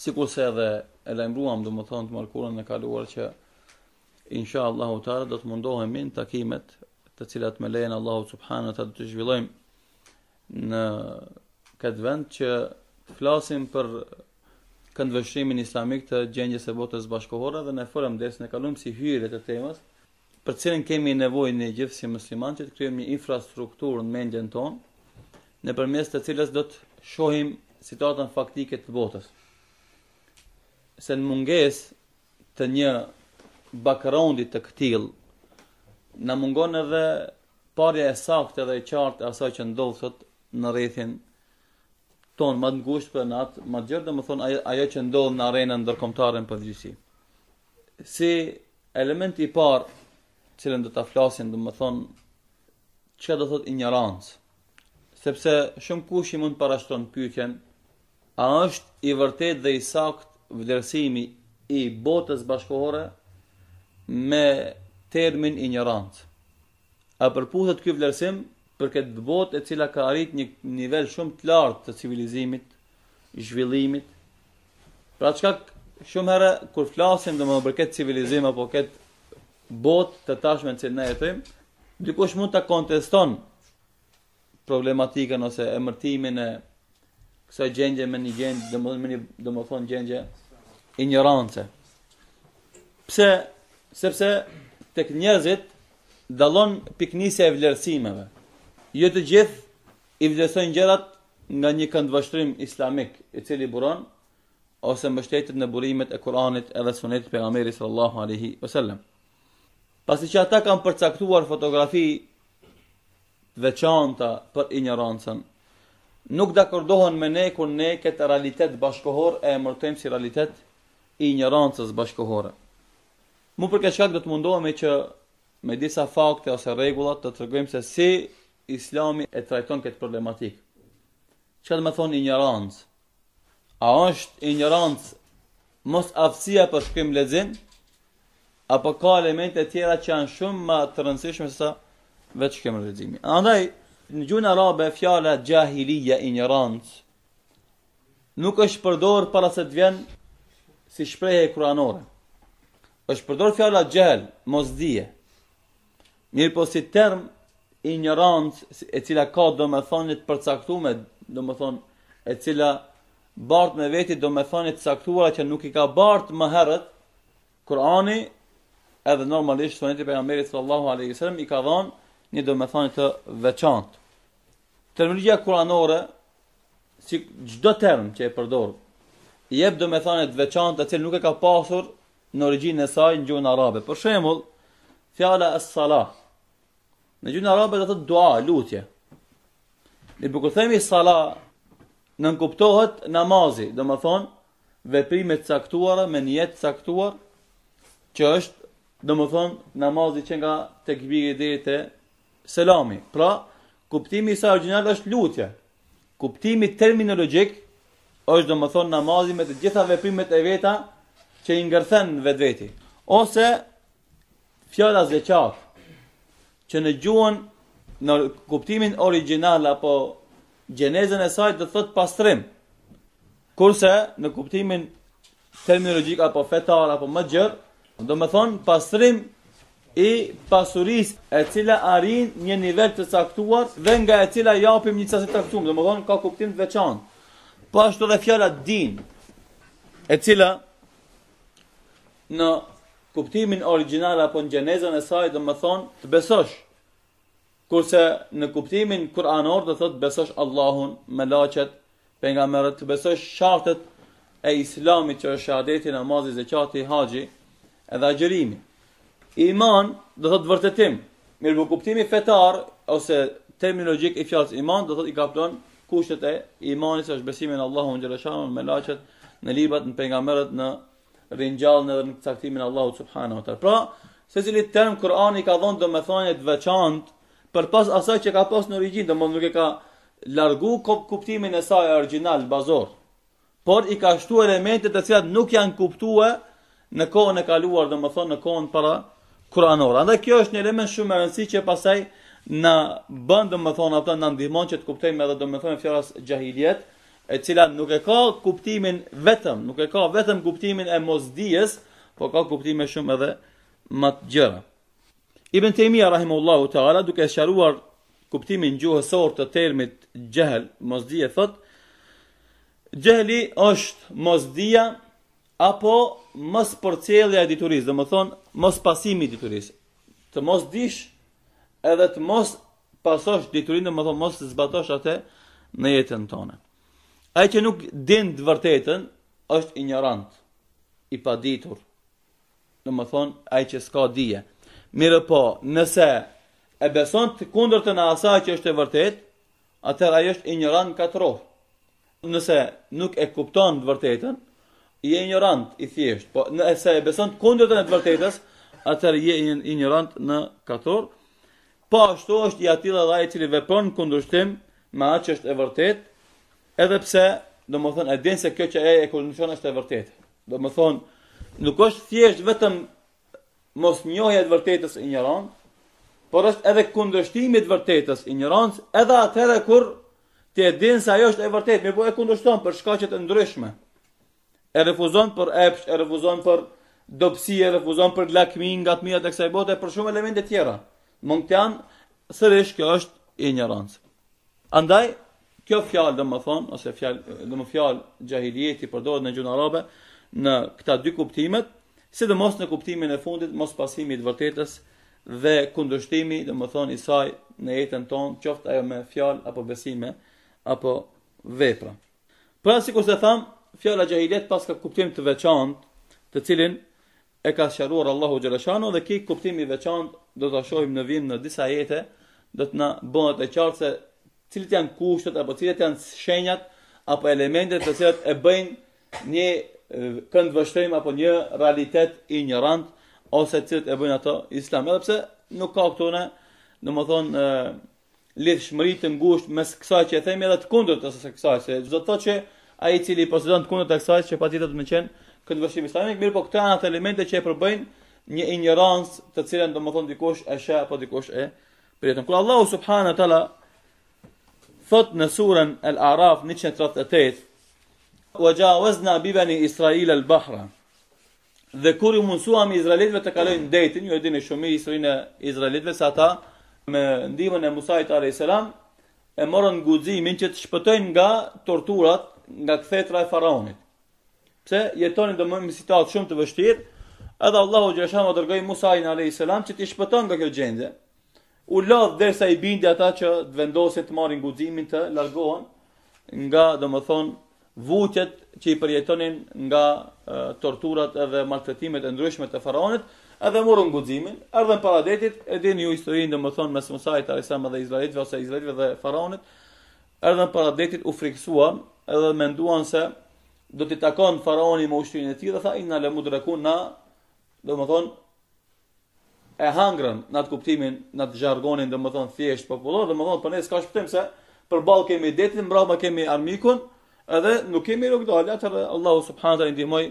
si kurse edhe e lajmruam dhe më thonë të markurën në kaluar që insha Allahu do të mundohemi në takimet të cilat me lejnë Allahu subhanët të të zhvillojmë në këtë vend që të flasim për këndvëshrimin islamik të gjendjes së botës bashkohore dhe në fërëm dhe në kalumë si hyre të temës për cilën kemi nevoj në gjithë si musliman që të kryem një infrastrukturë në mendjen tonë në të cilës do të shohim situatën faktike të botës se në munges të një bakërondit të këtil, në mungon edhe parja e sakte dhe e qartë asaj që ndodhë sot në rethin tonë, ma të ngusht për në atë, ma të gjërë dhe më thonë ajo që ndodhë në arena në dërkomtarën për gjithësi. Si element i parë, cilën dhe të flasin, dhe më thonë, që do thot ignorancë, sepse shumë kush i mund parashtron pyetjen a është i vërtet dhe i sakt vlerësimi i botës bashkohore me termin i një randë. A përputhet kjo vlerësim për këtë botë e cila ka arrit një nivel shumë të lartë të civilizimit, zhvillimit. Pra të shkak shumë herë kur flasim dhe më më për këtë civilizim apo këtë botë të tashme në cilë ne e dikush mund të konteston problematikën ose emërtimin e kësa gjendje me një gjendje, dhe më, një, dhe më thonë gjendje ignorance. Pse? Sepse të këtë njerëzit dalon piknisja e vlerësimeve. Jo të gjithë i vlerësojnë gjerat nga një vështrim islamik i cili buron, ose shtetit në burimet e Kur'anit edhe sunetit për Ameri sallallahu alihi vësallem. Pasi që ata kanë përcaktuar fotografi veçanta për ignorancën, nuk dakordohen me ne kur ne këtë realitet bashkohor e emërtojmë si realitet i ignorancës bashkohore. Mu për këtë shkak do të mundohemi që me disa fakte ose rregulla të tregojmë se si Islami e trajton këtë problematikë. Çka do të thonë ignorancë? A është ignorancë mos aftësia për shkrim lezin, apo ka elemente tjera që janë shumë më të rëndësishme se vetë shkrim lezimi. Andaj, në gjuhën arabe fjala jahiliya in nuk është përdor para se të vjen si shprehje kuranore është përdor fjala jahl mosdije mirë po si term ignorant e cila ka do të përcaktuar me do e cila bart me veti do të caktuar që nuk i ka bart më herët Kurani edhe normalisht suneti pejgamberit sallallahu alaihi wasallam i ka dhënë një do të veçantë terminologjia kuranore si çdo term që e përdor i jep domethënë të veçantë atë që nuk e ka pasur në origjinën e saj në gjuhën arabe. Për shembull, fjala as-salah në gjuhën arabe do të thotë dua, lutje. Ne po themi salah në nënkuptohet namazi, domethënë veprime të caktuara me një jetë caktuar që është domethënë namazi që nga tekbiri deri te selami. Pra, kuptimi i saj origjinal është lutje. Kuptimi terminologjik është do më thonë namazi me të gjitha veprimet e veta që i ngërthen vetveti. veti. Ose fjala zeqat që në gjuhën në kuptimin original apo gjenezën e saj do thot pastrim. Kurse në kuptimin terminologjik apo fetar apo më gjërë, do më thonë pastrim i pasuris e cila arin një nivel të caktuar dhe nga e cila japim një cilësi të caktuar, dhe më dhonë ka kuptim të veçan. Po ashtu dhe fjala din, e cila në kuptimin original apo në gjenezën e saj dhe më thonë të besosh, kurse në kuptimin kuranor dhe thotë besosh Allahun, me lachet, për nga mërët, të besosh shartët e islamit që është shahadeti, namazi, zekati, haji, edhe agjerimit iman do thot vërtetim. Mirë po kuptimi fetar ose terminologjik i fjalës iman do thot i kapton kushtet e imanit është besimi në Allahun xhaleshan me laçet në librat në pejgamberët në rinjallën edhe në caktimin Allahut subhanahu wa taala. Pra, secili term Kur'ani ka dhënë domethënie të veçantë për pas asaj që ka pas në origjinë, domthonë nuk e ka largu kuptimin e saj original bazor. Por i ka shtuar elemente të cilat nuk janë kuptuar në kohën e kaluar, domethënë në kohën para kuranor. Andaj kjo është një element shumë e rëndësi që pasaj në bën domethënë më thonë, në ndihmon që të kuptejmë edhe dhe më thonë fjaras gjahiljet, e cila nuk e ka kuptimin vetëm, nuk e ka vetëm kuptimin e mosdijes, po ka kuptime shumë edhe më të gjera. Ibn Temija, rahimullahu ta'ala, duke sharuar kuptimin gjuhësor të termit gjahel, mosdije, thot, gjahli është mosdija, apo mos përcjellja e diturisë, do të thon mos pasimi i diturisë. Të mos dish edhe të mos pasosh diturinë, do të thon mos zbatosh atë në jetën tonë. Ai që nuk din të vërtetën është ignorant, i paditur. Do të thon ai që s'ka dije. Mirë po, nëse e beson të kundër të në asaj që është e vërtet, atëra ai është i njëran në Nëse nuk e kupton të vërtetën, i ignorant i thjesht, po nëse e beson kundërtën e të vërtetës, atëherë je ignorant në kator. Po ashtu është i atill edhe ai i cili vepron kundërshtim me atë që është e vërtetë, edhe pse do të e din se kjo që ai e kundërshton është e vërtetë. Do nuk është thjesht vetëm mos njohja e vërtetës i njëron, por është edhe kundërshtimi i vërtetës i njëron, edhe atëherë kur ti e din se ajo është e vërtetë, mirë po e kundërshton për shkaqe të ndryshme e refuzon për epsh, e refuzon për dopsi, e refuzon për lakmi nga të mirat e kësaj bote, për shumë elemente tjera. Mëngë të janë, sërish, kjo është i një rëndës. Andaj, kjo fjalë dhe më thonë, ose fjalë dhe më fjalë gjahidjeti për në gjuna rabe, në këta dy kuptimet, si dhe mos në kuptimin e fundit, mos pasimi vërtetës dhe kundështimi dhe më thonë isaj në jetën tonë, qoftë ajo me fjalë apo besime, apo vepra. Pra, si se thamë, fjala jahiliet pas ka kuptim të veçantë, të cilin e ka shëruar Allahu xhaleshano dhe kë kuptim i veçantë do ta shohim në vim në disa jete, do të na bëhet të qartë se cilët janë kushtet apo cilët janë shenjat apo elementet të cilët e bëjnë një kënd vështrim apo një realitet i një rand ose cilët e bëjnë ato islam edhe pse nuk ka këtune, në më thonë lidhë shmëri të ngusht mes kësaj që e themi edhe të kundër të sësë kësaj se gjithë të që ai i cili posëdon kundër të kësaj që patjetër do të më qenë këtë vështirësi islamik, mirë po këto janë ato elemente që e përbëjnë një ignorancë të cilën domethënë dikush e sheh apo dikush e prjetën. Kur Allahu subhanahu teala thot në surën Al-Araf 138 وجاوزنا ببني al-bahra" dhe kur i mundsuam izraelitëve të kalojnë detin, ju e dini shumë historinë e izraelitëve se me ndihmën e Musait a.s. e morën guzimin që të shpëtojnë nga torturat nga kthetra e faraonit. Pse jetonin do më në shumë të vështirë, edhe Allahu xhashan do dërgoi Musa in alayhis salam që t'i shpëton nga kjo gjendje. U lodh derisa i bindi ata që të vendosin të marrin guximin të largohen nga domethën vuçet që i përjetonin nga e, torturat edhe maltretimet e ndryshme të faraonit, edhe morën guximin, erdhën para detit, e dini ju historinë domethën mes Musait alayhis salam dhe Izraelitëve ose Izraelitëve dhe faraonit, erdhën para u friksuan edhe me nduan se do t'i takon faraoni me ushtrinë e ti dhe tha inna le mudreku na dhe më thonë e hangrën në atë kuptimin, në atë jargonin, dhe më thon thjesht popullor, dhe më thon për ne s'ka shpëtim se për balë kemi detin, mbrapa më kemi armikun, edhe nuk kemi rukë do Allahu subhanahu e ndihmoj,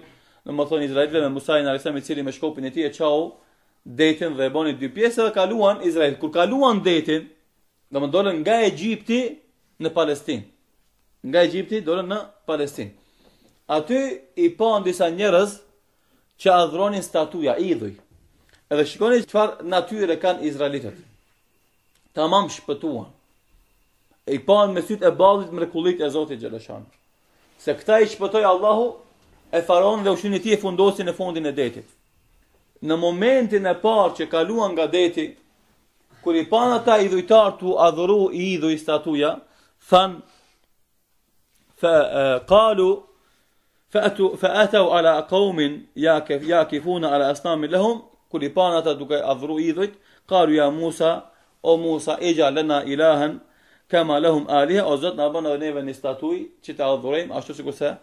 në më thon Izraelve me Musajnë, në arisemi cili me shkopin e ti e qau, detin dhe e bënë dy pjesë dhe kaluan Izrael, kur kaluan detin, dhe më nga Egjipti në Palestinë, nga Egjipti dorën në Palestinë. Aty i pan disa njerëz që adhronin statuja idhuj. Edhe shikoni çfarë natyre kanë izraelitët. Tamam shpëtuan. I pan me sytë e ballit mrekullit e Zotit Xhelashan. Se këta i shpëtoi Allahu e faron dhe ushtrin e tij e fundosi në fundin e detit. Në momentin e parë që kaluan nga deti, kur i pan ata idhujtar tu adhuru i idhuj statuja, thanë Fa atau ala kaumin jakifuna ala asnamin lëhëm Kulli pa nata duke a dhru i dhrujt Kalu ja Musa O Musa, ija lena ilahan Kama lëhëm alihë O Zotna, bëna dhe neve në statuji Qita a dhrujnë, ashtu se ku sa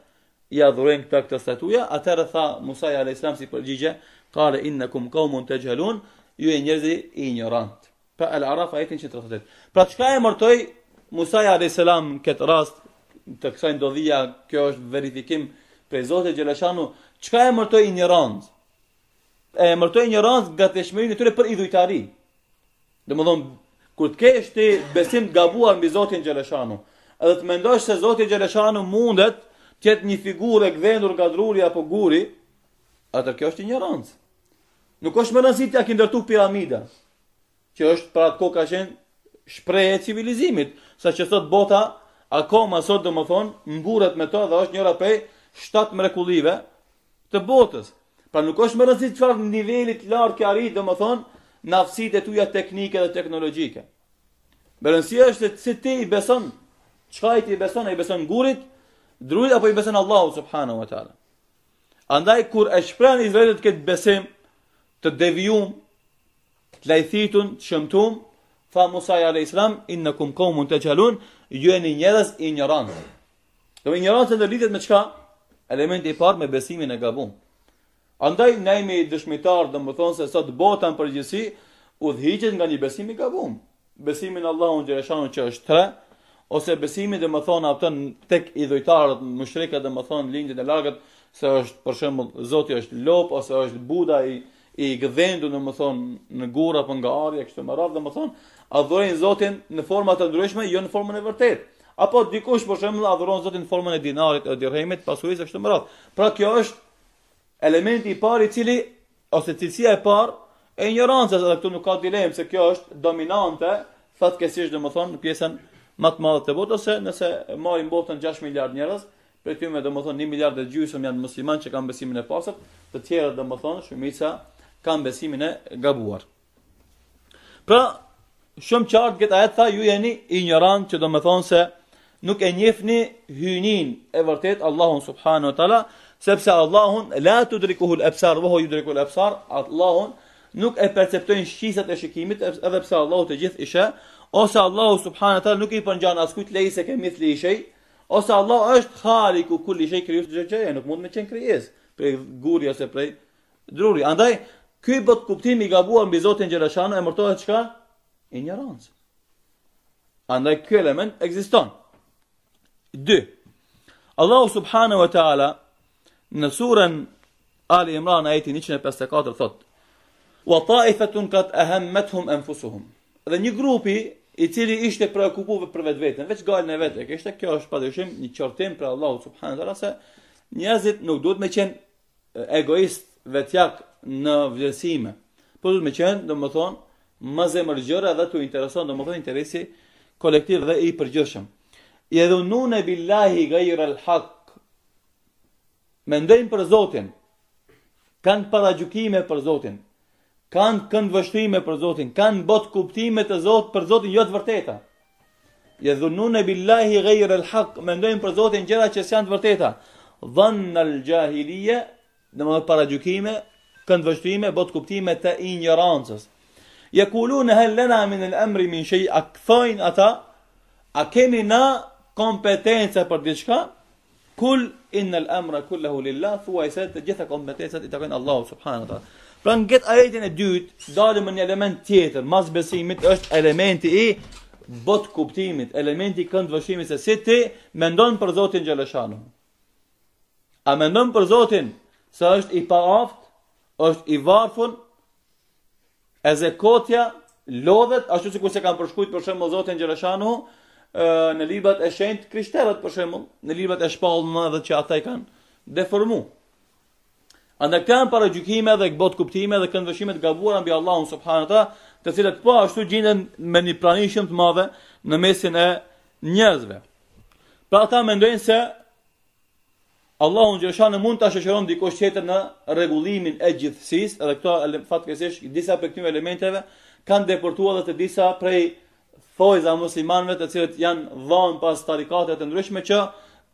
Ja dhrujnë për këta statuja A të rëtha Musa a.s. si përgjyge Kale, inëkum kaumun të gjhëllun Ju e njerëzi i njërant Për ala e kënë që të rëfëtet Pra të kësaj ndodhia, kjo është verifikim prej Zotit Gjeleshanu, qka e mërtoj i një randë? E mërtoj i një randë nga të shmërinë e tyre për idhujtari. Dhe më dhëmë, kur të kesh të besim të gabuar mbi Zotin Gjeleshanu, edhe të mendosh se Zotin Gjeleshanu mundet të jetë një figurë e gdhendur nga druri apo guri, atër kjo është i një randë. Nuk është më rëndësit të akin piramida, që është pra të ko ka shpreje civilizimit, sa që thot bota, akoma sot do më thonë, mburet me to dhe është njëra pej 7 mrekullive të botës. Pra nuk është më rëzit që farë nivellit lartë kja rritë, do më thonë, nafësit e tuja teknike dhe teknologjike. Berënësia është se ti i beson, qka i ti i beson, i beson gurit, drurit, apo i beson Allahu subhanahu wa ta'ala. Andaj, kur e shprejnë Izraelit këtë besim, të devijum, të lajthitun, të shëmtum, fa Musaj a.s. inë në kumkom mund të qalun, ju e një njërës i njërënës. Do me njërënës e në lidhet me qka? Element i parë me besimin e gabun. Andaj nejmi i dëshmitarë dhe më thonë se sot botën për gjithësi, u dhijqet nga një besimi gabun. Besimin Allah unë gjereshanu që është tre, ose besimin dhe më thonë apëtën tek i dhujtarët, më shrekët dhe më thonë lindjën e lagët, se është për shumë, zoti është lopë, ose është buda i i gëvendu në më thonë në gura për nga arja, kështë më rrath dhe më thonë, adhurojnë Zotin në format të ndryshme, jo në formën e vërtet. Apo dikush për shemë dhe adhurojnë Zotin në formën e dinarit e dirhejmit, pasurisë e kështë më rrath. Pra kjo është elementi i parë i cili, ose cilësia e parë, e një rancës edhe këtu nuk ka dilemë, se kjo është dominante, fatkesisht dhe më thonë, në pjesën më të madhe të botë, ose nëse marim botën 6 miliard njerës, për tyme më thonë 1 miliardë gjysëm janë muslimanë që kanë besimin e pastë, të tjerët dhe më thonë, shumica, kanë besimin e gabuar. Pra, shumë qartë këtë ajet tha, ju jeni i njëran që do më thonë se nuk e njëfni, hynin e vërtet Allahun subhanu tala, sepse Allahun la të drikuhu lëpsar, vëho ju drikuhu lëpsar, Allahun nuk e perceptojnë shqisat e shikimit, edhe pse Allahu të gjithë ishe, ose Allahu subhanu tala nuk i përnjan askujt lejë se kemi thli ishej, ose Allah është khaliku kulli ishej kryus të nuk mund me qenë kryes, prej guri ose prej druri. Andaj, Ky bot kuptimi i gabuar mbi Zotin Gjereshanu, e mërtohet çka? Injorancë. Andaj ky element ekziston. 2. Allahu subhanahu wa taala në surën Ali Imran ajeti 154 thot: "Wa ta'ifatun qad ahammatuhum anfusuhum." Dhe një grupi, i cili ishte shqetësuar për vetveten, veç galën e vetë, kështu kjo është padyshim një çortim për Allahu subhanahu wa taala se njerëzit nuk duhet të qenë egoist vetjak në vlerësime. Po do të më qenë, do më thonë, më zemër gjëra dhe të intereson, do më thonë interesi kolektiv dhe i përgjithshëm. Yadhunun billahi ghayra al-haq. Mendojnë për Zotin. Kan paragjykime për Zotin. Kan kënd vështrime për Zotin, kan bot kuptime të Zot për Zotin jo të vërteta. Yadhunun billahi ghayra al-haq. Mendojnë për Zotin gjëra që janë të vërteta. Dhanna al-jahiliya, domethënë paragjykime kënd vështrime, bot kuptime të injorancës. Je kulu në hellena min e emri min shëj, a këthojnë ata, a keni na kompetence për diçka, kul in në emra kullahu lilla, thua i se të gjitha kompetencët i takojnë Allahu subhanu ta. Pra në këtë ajetin e dytë, dalim një element tjetër, mas besimit është elementi i bot kuptimit, elementi kënd se si ti mendon për Zotin Gjeleshanu. A mendon për Zotin se është i pa është i varfën, e zekotja, lodhet, ashtu si ku se kanë përshkujt për shemë Zotin Gjereshanu, në libat e shenjt krishterët për shemë, në libat e shpallë në dhe që ata i kanë deformu. Andë kanë para gjukime dhe këbot kuptime dhe kanë të gabuara mbi Allahun subhanahu të cilët po ashtu gjinën me një pranishëm të madhe në mesin e njerëzve. Pra ata mendojnë se Allahu në gjëshanë në mund të ashëqëron dikos tjetër në regullimin e gjithësis, edhe këto fatë disa për këtëmë elementeve, kanë deportua dhe të disa prej thojza muslimanve të cilët janë dhonë pas tarikatet të ndryshme që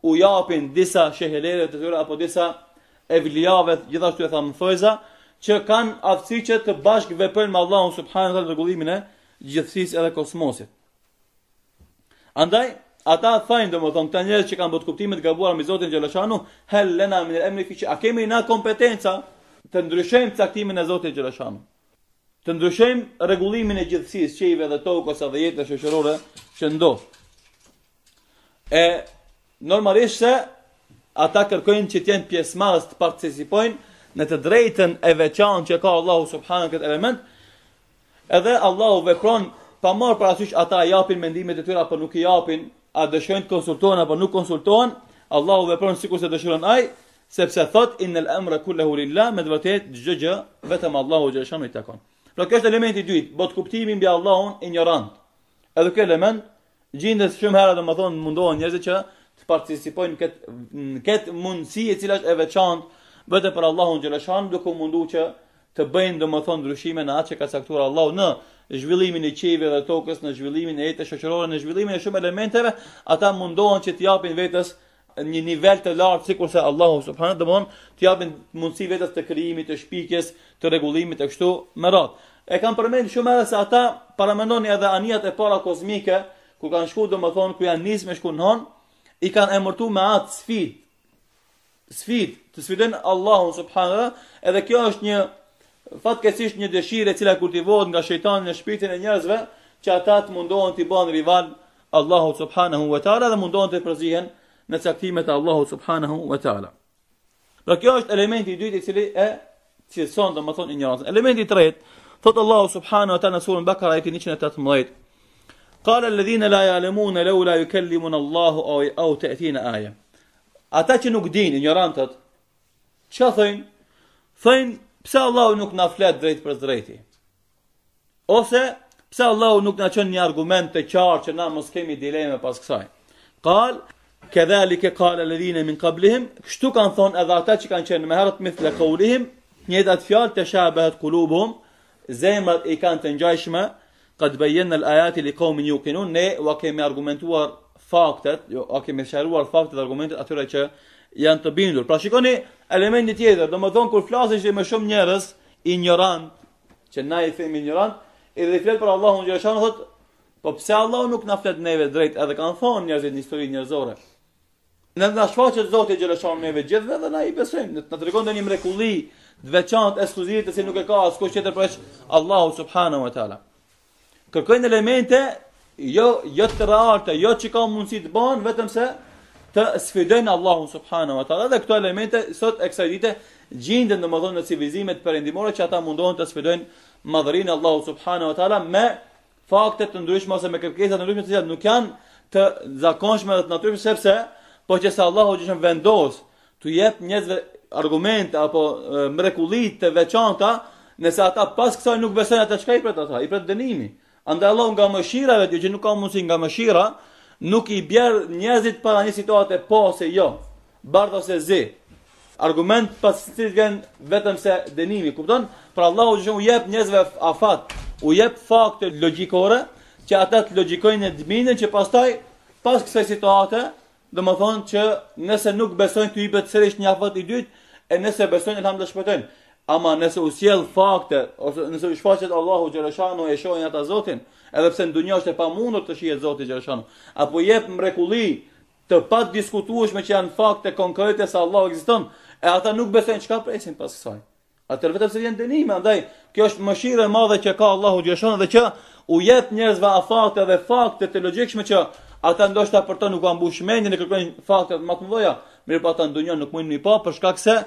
u japin disa shëhelere të tërë, apo disa evliave, gjithashtu e thamë thojza, që kanë aftësi që të bashkë vepër më Allahu subhanën regullimin e gjithësisë edhe kosmosit. Andaj, Ata thajnë dhe më thonë të njerës që kanë bëtë kuptimet gabuar me Zotin Gjelashanu, hel lena më e emri fiqe, a kemi na kompetenca të ndryshem caktimin e Zotin Gjelashanu. Të ndryshem regullimin e gjithësis, qejve dhe tokës dhe jetë e shëshërore që ndohë. E normalisht se ata kërkojnë që tjenë pjesë mas të participojnë në të drejten e veçan që ka Allahu Subhanën këtë element, edhe Allahu vepron pa marë për asysh ata japin mendimet e tyra, për nuk i japin a dëshojnë të konsultohen apo nuk konsultohen, Allahu vepron sikur se dëshiron ai, sepse thot innal amra kulluhu lillah, me vërtet çdo gjë vetëm Allahu xhashan i takon. Pra kjo është elementi i dytë, bot kuptimi mbi Allahun ignorant. Edhe kë element gjendet shumë herë domethën mundohen njerëzit që të participojnë këtë në këtë mundësi e cila është e veçantë vetëm për Allahun xhashan, duke munduar që të bëjnë domethën ndryshime në atë që ka caktuar Allahu në zhvillimin e qeve dhe tokës, në zhvillimin e jetës shoqërore, në zhvillimin e shumë elementeve, ata mundohen që të japin vetës një nivel të lartë sikurse Allahu subhanahu do mund të japin mundësi vetës të krijimit të shpikjes, të rregullimit të kështu me radhë. E kanë përmendur shumë edhe se ata paramendonin edhe anijat e para kozmike, ku kanë shkuar domethën ku janë nisë me shkunon, i kanë emërtu me atë sfid. Sfid, të sfidën Allahun subhanahu, edhe kjo është një fatkesisht një dëshirë e cila kultivohet nga shejtani në shpirtin e njerëzve, që ata të mundohen të bëhen rival Allahu subhanahu wa taala dhe mundohen të përzihen në caktimet e Allahut subhanahu wa taala. Pra kjo është elementi i dytë i cili e cilson domethënë një njerëz. Elementi i tretë, thot Allahu subhanahu wa taala në surën Bakara ayatin 18. Qala alladhina la ya'lamuna leu la yukallimuna Allahu aw aw ta'tina aya. Ata që nuk dinë, ignorantët, çfarë thonë? Thonë pse Allahu nuk na flet drejt për drejti? Ose pse Allahu nuk na çon një argument të qartë që na mos kemi dileme pas kësaj? Qal kedhalike qal alladhina min qablihim, kështu kanë thonë edhe ata që kanë qenë më herët me fle qulihim, një dat fjalë të shabëhet qulubuhum, zemrat i kanë të ngjashme, qad bayyana alayat liqaumin yuqinun, ne wa kemi argumentuar faktet, jo, kemi sharuar faktet argumentet atyre që janë të bindur. Pra shikoni element një tjetër, do më thonë kur flasin që me shumë njerës, ignorant, që na i themi ignorant, i dhe i fletë për Allah unë gjërëshanë, thotë, po pse Allah nuk na fletë neve drejt, edhe kanë thonë njerëzit një histori njerëzore. Në dhe shfaqet Zotë i gjërëshanë neve gjithve dhe na i besojmë, në të rikon dhe një mrekulli, dhe veçantë eskluzirit, e si nuk e ka asko që tjetër përveç Allahu subhanahu wa ta'ala. Kërkojnë elemente, jo, jo të rarte, jo që ka mundësi të banë, vetëm se të sfidojnë Allahun subhanahu wa taala dhe këto elemente sot e kësaj dite gjenden domethënë në civilizimet perëndimore që ata mundohen të sfidojnë madhrinë Allahu subhanahu wa taala me fakte të ndryshme ose me kërkesa të ndryshme të cilat nuk janë të zakonshme dhe të sepse po që se Allahu gjithë vendos të jep njëzve argument apo mrekulit të veçanta nëse ata pas kësaj nuk besojnë atë çka i pret ata, i pret dënimi. Andaj Allahu nga mëshira vetë që nuk ka mundësi nga mëshira, nuk i bjerë njerëzit para një situate po ose jo, bardh ose zi. Argument pas të cilët vjen vetëm se dënimi, kupton? Pra Allahu gjithë u jep njerëzve afat, u jep fakte logjikore që ata të logjikojnë dëminën që pastaj pas kësaj situate, dhe më thonë që nëse nuk besojnë të i betë sërish një afat i dytë, e nëse besojnë e tham dhe shpëtojnë. Ama nëse u sjellë fakte, ose nëse u shfaqet Allahu Gjereshanu e shojnë ata zotin, edhe pse në dunjë është e pamundur të shihet Zoti Gjershon, apo jep mrekulli të pa diskutueshme që janë fakte konkrete se Allah ekziston, e ata nuk besojnë çka presin pas kësaj. Atë vetëm se vjen dënim, andaj kjo është mëshirë e madhe që ka Allahu Gjershon dhe që u jep njerëzve afate dhe fakte të logjikshme që ata ndoshta për të nuk kanë mendjen e kërkojnë fakte më të mëdha, mirë po ata në dunjë nuk mundin më pa për shkak se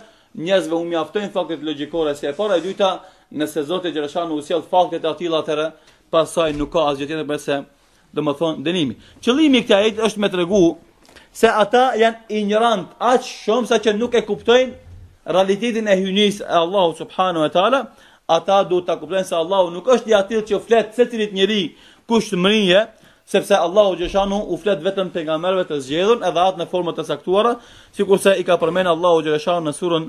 njerëzve u mjaftojnë faktet logjikore si e para e dyta, nëse Zoti Gjershon u sjell faktet e atilla atëre, pasaj nuk ka asgjë tjetër përse do të thonë dënimi. Qëllimi i këtij ajeti është me tregu se ata janë injorant aq shumë sa që nuk e kuptojnë realitetin e hyjnisë e Allahu subhanahu wa taala. Ata duhet ta kuptojnë se Allahu nuk është i atill që flet secilit njeri kush mrinje, sepse Allahu xhashanu u flet vetëm pejgamberëve të zgjedhur edhe atë në formën e caktuar, sikurse i ka përmendur Allahu xhashanu në surën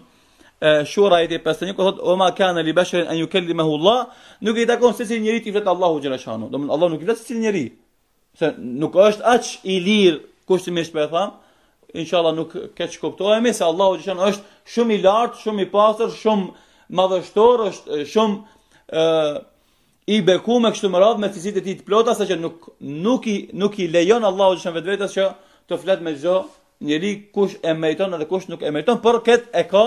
shura ajeti 51 ku qoftë o ma kana li basharin an yukallimahu Allah nuk i takon se si njeri ti vetë Allahu xhala shanu do mund Allah nuk i vetë si njeri se nuk është aq i lir kush ti më e tham inshallah nuk keç kuptohemi se Allahu xhala shanu është shumë i lart shumë i pastër shumë madhështor është shumë ë i bekuar me kështu me radh me fizitë e tij të plota saqë nuk nuk i nuk i lejon Allahu xhala vetvetes që të flet me çdo njëri kush e meriton edhe kush nuk e meriton por kët e ka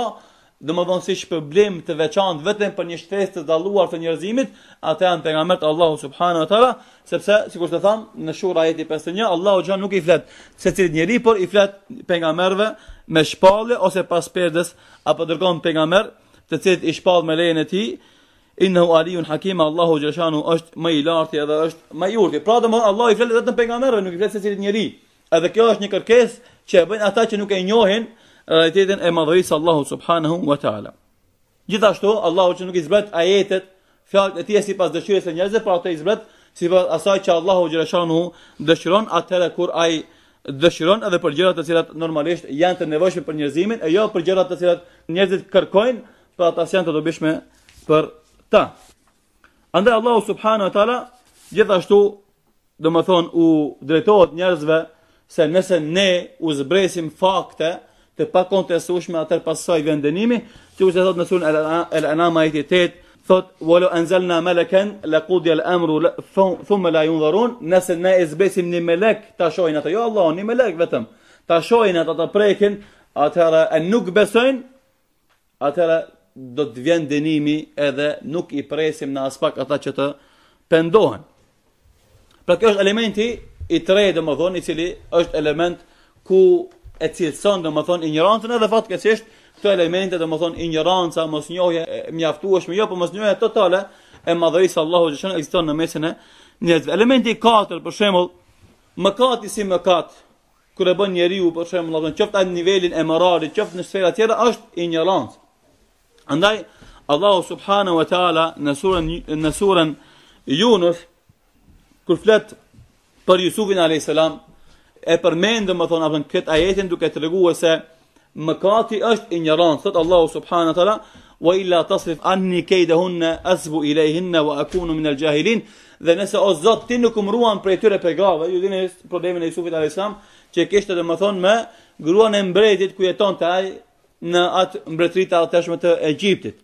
dhe më dhënë si problem të veçantë vetëm për një shtesë të daluar të njerëzimit, atë janë për nga mërtë Allahu subhanu wa ta'ala, sepse, si kur të thamë, në shura jeti 51, Allahu gjanë nuk i fletë, se cilë njeri, por i fletë për nga mërëve me shpallë, ose pas perdes, apo dërgonë për nga mërë, të cilë i shpallë me lejën e ti, Inna aliun hakim Allahu jashanu është më i edhe është më i urtë. Pra domo Allahu i flet vetëm pejgamberëve, nuk i flet secilit njerëj. Edhe kjo është një kërkesë që e bëjnë ata që nuk e njohin realitetin e madhërisë Allahu subhanahu wa taala. Gjithashtu Allahu që nuk i zbret ajetet fjalët e tij sipas dëshirës së njerëzve, por të i zbret sipas asaj që Allahu xhaleshanu dëshiron atëra kur ai dëshiron edhe për gjërat të cilat normalisht janë të nevojshme për njerëzimin, e jo për gjërat të cilat njerëzit kërkojnë, por ata janë të dobishme për ta. Andaj Allahu subhanahu wa taala gjithashtu do të thonë u drejtohet njerëzve se nëse ne u zbresim fakte, të pakonteshueshme atër pasoj vendenimi, që që thot në sunë el anama i titet, thot, volo enzelna meleken, lekudja el emru, thumë la ju ndharun, nëse ne izbesim një melek, ta shojnë atë, jo Allah, një melek vetëm, ta shojnë atë të prekin, atërë e nuk besojnë, atërë do të vjen dënimi edhe nuk i presim në aspak ata që të pendohen. Pra kjo është elementi i tre dhe më dhonë, i cili është element ku e cilëson dhe më thonë ignorancën edhe fatë kësisht këto elemente dhe më thonë ignoranca, mos njohje, mjaftueshme, jo, po mos njohje totale e madhërisë Allahu që shënë eksiton në mesin e njëzve. Elementi 4, për shemull, mëkati si mëkat, kër e bën njeri u, për shemull, qëftë atë nivelin e mërari, qëftë në sfera tjera, është ignorancë. Andaj, Allahu subhanahu wa ta'ala në surën në surën Yunus kur flet për Yusufin alayhis salam e përmend më thonë kët këtë ajetin duke të reguë se mëkati është i thot thëtë Allahu subhanët ala, wa illa tasrif anni kejde asbu wa akunu minel gjahilin, dhe nëse o zotë ti nuk umruan për e tyre për gave, ju dini problemin e Isufit al-Islam, që kishtë dhe më thonë me gruan e mbretit ku jeton të aj në atë mbretrit të tashme të Egjiptit.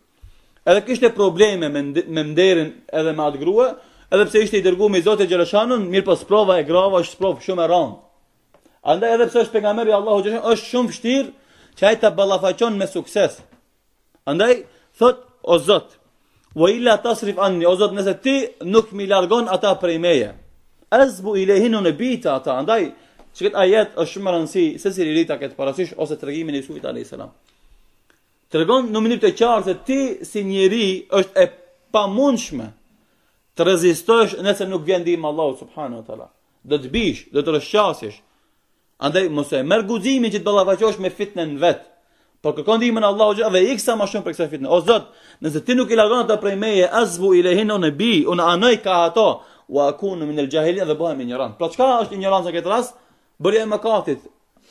Edhe kishte probleme me mderin edhe me atë grua, edhe pse ishte i dërguar me zotë e gjereshanën, mirë për po sprova e grava është shumë e Andaj edhe pse është pejgamberi i Allahut, është shumë vështirë që ai ta ballafaqon me sukses. Andaj thot o Zot, "Wa illa tasrif anni, o Zot, nëse ti nuk më largon ata prej meje." Azbu ilehin ne bita ata. Andaj që këtë ajet është shumë rëndësi, se si rrita kët parasysh ose tregimin e Isuit a.s. Të Tregon në mënyrë të qartë se ti si njeri është e pamundshme të rezistosh nëse nuk vjen ndihmë Allahu subhanahu wa taala. Do të bish, do të rëshqasish, Andaj mos e merr guximin që të ballafaqosh me fitnën vet. Por kërkon ndihmën Allahu xhallahu dhe iksa më shumë për këtë fitnë. O Zot, nëse ti nuk i largon ata prej meje, azbu ilehin on bi, un anoj ka ato, wa akunu min al jahilin dhe bëhem ignorant. Po çka është ignoranca këtë rast? Bëria e mëkatit.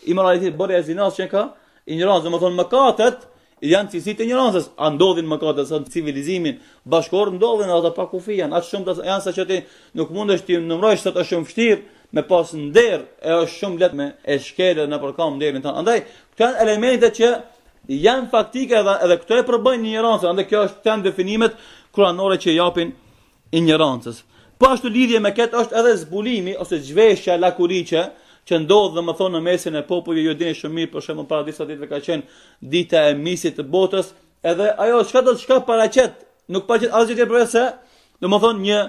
Imoralitet, bërja e zinës që ka, ignoranca, do të thonë mëkatet janë cilësi të ignorancës. A ndodhin mëkate sa civilizimin bashkor ndodhen ata pa kufi janë. Atë shumë janë sa që ti nuk mundesh ti numrosh sa të shumë vështirë me pas nder e është shumë let me e shkelë në përkam nderin tanë. Andaj, këto janë elementet që janë faktike edhe, edhe këto e përbëjnë një rancë, andaj kjo është tem definimet kuranore që japin i rancës. Po ashtu lidhje me këtë është edhe zbulimi ose zhveshja lakuriqe që ndodhë dhe më thonë në mesin e popujve, ju jo, dini shumë mirë për shumë para disa ditve ka qenë dita e misit të botës, edhe ajo shka do të shka paracet, nuk paracet asgjët e përse, dhe më thonë një,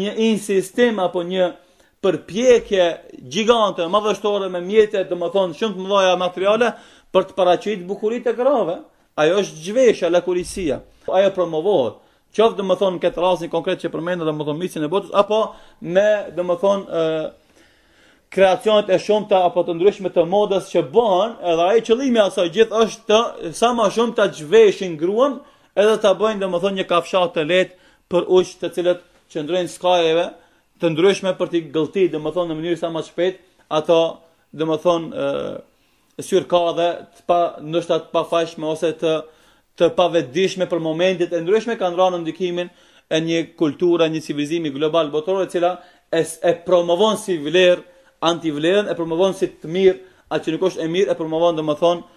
një insistim apo një, pjekje gjigante, madhështore me mjetet, dhe më thonë, shumë të mëdhoja materiale, për të paracit bukurit e grave. Ajo është gjvesha, lakurisia. Ajo promovohet. Qoftë, dhe më thonë, këtë rasin konkret që përmendë, dhe më thonë, misin e botës, apo me, dhe më thonë, e, kreacionet e shumëta apo të ndryshme të modës që bëhen, edhe ai qëllimi i asaj gjithë është të sa më shumë ta zhveshin gruan, edhe ta bëjnë domethënë një kafshat të lehtë për ujë të cilët qëndrojnë skajeve, të ndryshme për t'i gëlti, dhe më thonë në mënyrë sa më shpet, ato, dhe më thonë, syrë ka dhe të pa, nështë të pa fashme, ose të, të pa vedishme për momentit, e ndryshme kanë ra në ndikimin e një kultura, një civilizimi global botërore, e cila e promovon si vlerë, antivlerën, e promovon si të mirë, atë që nuk është e mirë, e promovon dhe më thonë,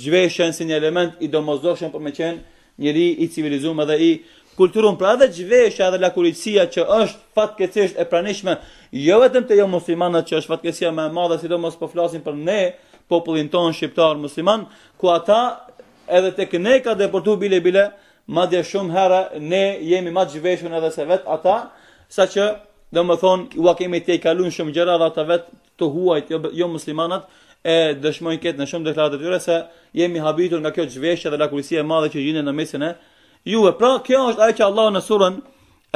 gjveshen si një element i domozdoshen për me qenë njëri i civilizume dhe i kulturën, pra edhe gjveshja dhe lakuritësia që është fatkecisht e pranishme, jo vetëm të jo muslimanët që është fatkecia me madhe, si do mos po flasin për ne, popullin ton shqiptar musliman, ku ata edhe të këne ka deportu bile bile, ma dje shumë herë ne jemi ma gjveshën edhe se vetë ata, sa që dhe më thonë, u a kemi te i kalun shumë gjera dhe ata vetë të huajt jo, jo muslimanat, e dëshmojnë ketë në shumë deklarat të tyre se jemi habitur nga kjo gjveshja dhe lakurisia e madhe që gjinë në mesin e juve. Pra, kjo është ajo që Allah në surën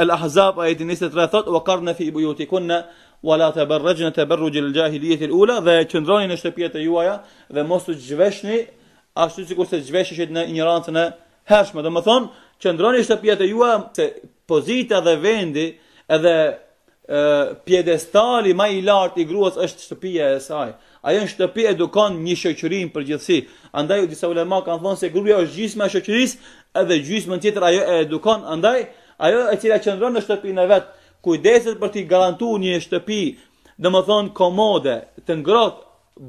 El Ahzab të nisë të rëthot, wa karnë fi bujuti kunna, wa la të bërrejnë të bërru gjilë gjahilijet il ula, dhe qëndroni në shtëpjet e juaja, dhe mos të gjveshni, ashtu që kurse gjveshishit në ignorancën e hershme. Dhe më thonë, qëndroni shtëpjet e juaja, se pozita dhe vendi, edhe piedestali pjedestali ma i lartë i gruas është shtëpia e saj. Ajo në shtëpi edukon një shoqëri në Andaj disa ulema kanë thonë se gruaja është gjysma e shoqërisë, edhe gjysmën tjetër ajo e edukon, andaj, ajo e cila qëndron në shtëpinë e vetë, kujdeset për t'i garantu një shtëpi, dhe më thonë komode, të ngrot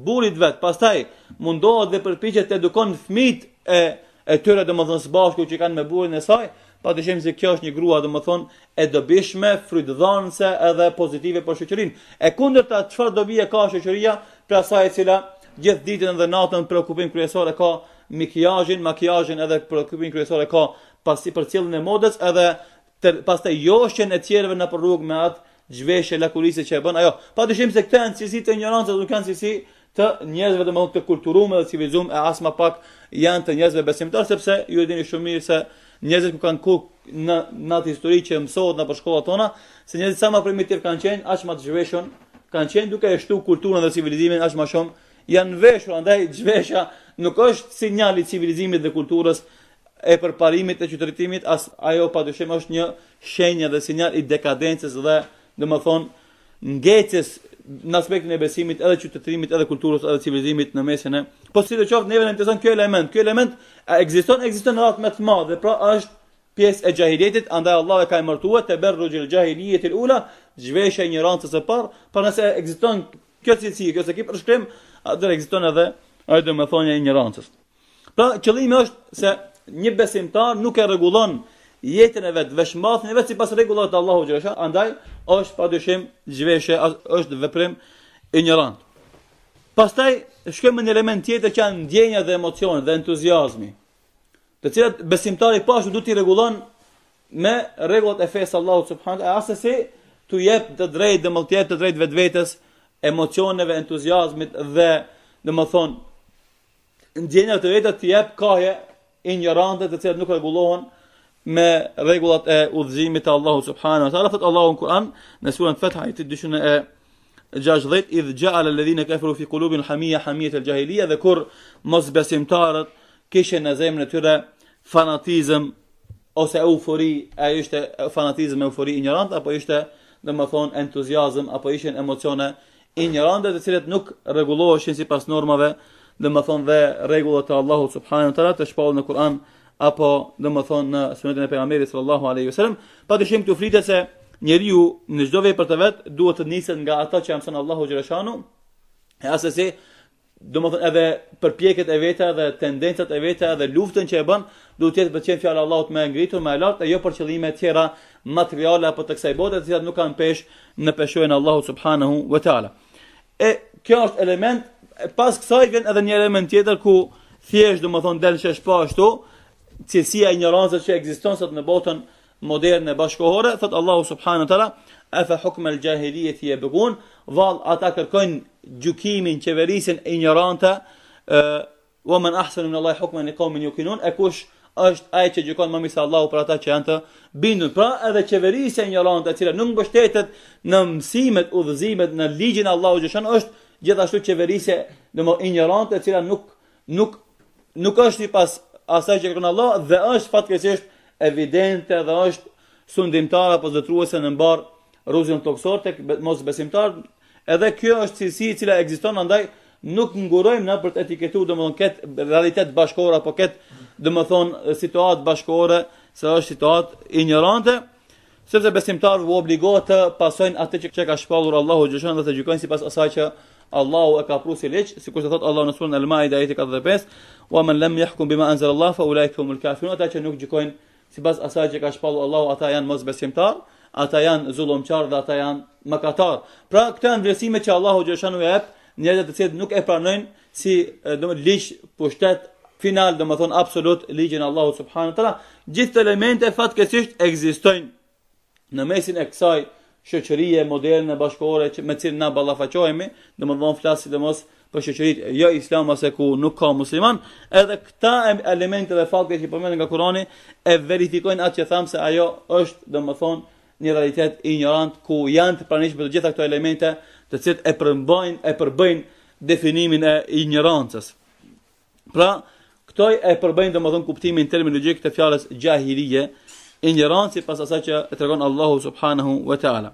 burit vetë, pastaj mundohet dhe përpichet të edukon fmit e, e tyre dhe më thonë së bashku që kanë me burin e saj, pa të shemë se kjo është një grua dhe më thonë e dobishme, frytëdhënëse edhe pozitive për shëqërin. E kundërta çfarë qëfar pra dobi e ka shëqëria, pra saj cila gjithë ditën dhe natën preokupim e ka mikjajin, makjajin edhe për kupin kryesore ka pasi për cilën e modës edhe të, pas të joshqen e tjereve në për rrugë me atë gjveshe lakurise që e bën ajo. Pa shimë se këta në cizit të njërancët nuk janë cisi të njerëzve të mëllë të kulturume dhe civilizum e asma më pak janë të njerëzve besimtar, sepse ju e dini shumë mirë se njerëzit ku kanë ku në, natë atë histori që mësohet në përshkolla tona, se njerëzit sa më primitiv kanë qenë, aqë më të zhveshën, kanë qenë duke e shtu kulturën dhe civilizimin, aqë më shumë janë veshur, andaj zhvesha, nuk është sinjali i civilizimit dhe kulturës e përparimit të qytetërimit, as ajo padyshim është një shenjë dhe sinjal i dekadencës dhe do më thonë ngjecës në aspektin e besimit edhe qytetërimit edhe kulturës edhe civilizimit në mesin e. Po si të thotë neve në intereson kjo element, kjo element ekziston, ekziston në ratë më të madh dhe pra është pjesë e jahilitetit, andaj Allah e ka emërtuar te berrujul jahiliyet el ula, zhveshja e një rancës parë, por nëse ekziston kjo cilësi, kjo se ki atë ekziston edhe ajo do të thonë një rancës. Pra qëllimi është se një besimtar nuk e rregullon jetën e vet, veçmbathën e vet sipas rregullave të Allahut xhallahu xhallahu, andaj është padyshim zhveshje, është veprim i një rancë. Pastaj shkojmë në një element tjetër që janë ndjenja dhe emocionet dhe entuziazmi, të cilat besimtari pashu duhet i rregullon me rregullat e fesë Allahut subhanallahu te asse si tu jep të drejtë dhe mbulltjet të drejtë vetvetes emocioneve, entuziazmit dhe domethën ndjenja të vetë të jep kaje injorante të cilat nuk rregullohen me rregullat e udhëzimit të Allahut subhanahu wa taala. Fat Allahu Kur'an në surën Fath ayat 260 gjashdhet idh ja'ala alladhina kafaru fi qulubin hamia, hamiyat al-jahiliya dhe kur mos besimtarët kishin në zemrën e tyre fanatizëm ose eufori, a ishte fanatizëm eufori ignorant apo ishte thonë, entuziazëm apo ishin emocione ignorante të cilët nuk rregulloheshin sipas normave dhe më thonë dhe regullat e Allahu subhanën të ratë të shpallë në Kur'an, apo dhe më thonë në sunetin e pegameri sallallahu aleyhi sallam, pa të shimë këtu flitet se njeri ju në gjdove për të vetë duhet të njësën nga ata që jam sënë Allahu Gjereshanu, e asë si, dhe më thonë edhe përpjeket e veta dhe tendencat e veta dhe luftën që e bën, duhet të jetë për qenë fjallë Allahut me ngritur, me lartë, e jo për qëllime tjera materiale apo të kësaj bote, të cilat nuk kanë pesh në peshojnë Allahu subhanahu wa ta'ala. E kjo është element pas kësaj vjen edhe një element tjetër ku thjesht do të thonë del shesh pa ashtu, cilësia e ignorancës që ekziston sot në botën moderne bashkëkohore, thot Allahu subhanahu wa taala, afa fa hukm al jahiliyyah yabghun, vall ata kërkojnë gjykimin qeverisën e ignorante, ë man ahsana min Allah hukman li qawmin yuqinun, a kush është ai që gjykon më mirë se Allahu për ata që janë të bindur. Pra, edhe qeverisja e ignorante, e cila nuk mbështetet në mësimet udhëzimet në ligjin e Allahut, është gjithashtu qeverisje në më ignorante, e cila nuk, nuk, nuk është i pas asaj që kërën Allah, dhe është fatkesisht evidente dhe është sundimtar apo zëtruese në mbar ruzin toksor tek mos besimtar, edhe kjo është cilësi cila ekziston andaj nuk ngurojmë në për të etiketu dhe më thonë ketë realitet bashkëror apo kët dhe më thonë situatë bashkore, se është situatë ignorante, sepse besimtarë u obligohet të pasojnë atë që, ka shpallur Allahu gjëshon dhe të gjykojnë sipas asaj që Allahu e ka pru si leq, si kështë të thotë Allahu në surën El Maida ajeti 45, Waman man lam yahkum bima anzala Allah fa ulai kum al kafirun ata që nuk gjikojnë sipas asaj që ka shpallur Allahu ata janë mosbesimtar, ata janë zullomçar dhe ata janë mëkatar. Pra këtë janë vlerësimet që Allahu xhashanu jep njerëzve të cilët nuk e pranojnë si domethënë ligj pushtet final, domethënë absolut ligjin Allahu subhanahu wa taala. Gjithë elementet fatkeqësisht ekzistojnë në mesin e kësaj shoqërie moderne bashkore që me cilën na ballafaqohemi, domethënë flasit të mos për shoqëritë jo islame ose ku nuk ka musliman, edhe këta elemente dhe fakte që përmenden nga Kurani e verifikojnë atë që tham se ajo është domethënë një realitet ignorant ku janë të pranishme të gjitha këto elemente të cilët e përmbajnë e përbëjnë definimin e ignorancës. Pra, këto e përbëjnë domethënë kuptimin terminologjik të fjalës jahilie injerant si pas asaj që e tregon Allahu subhanahu wa ta'ala.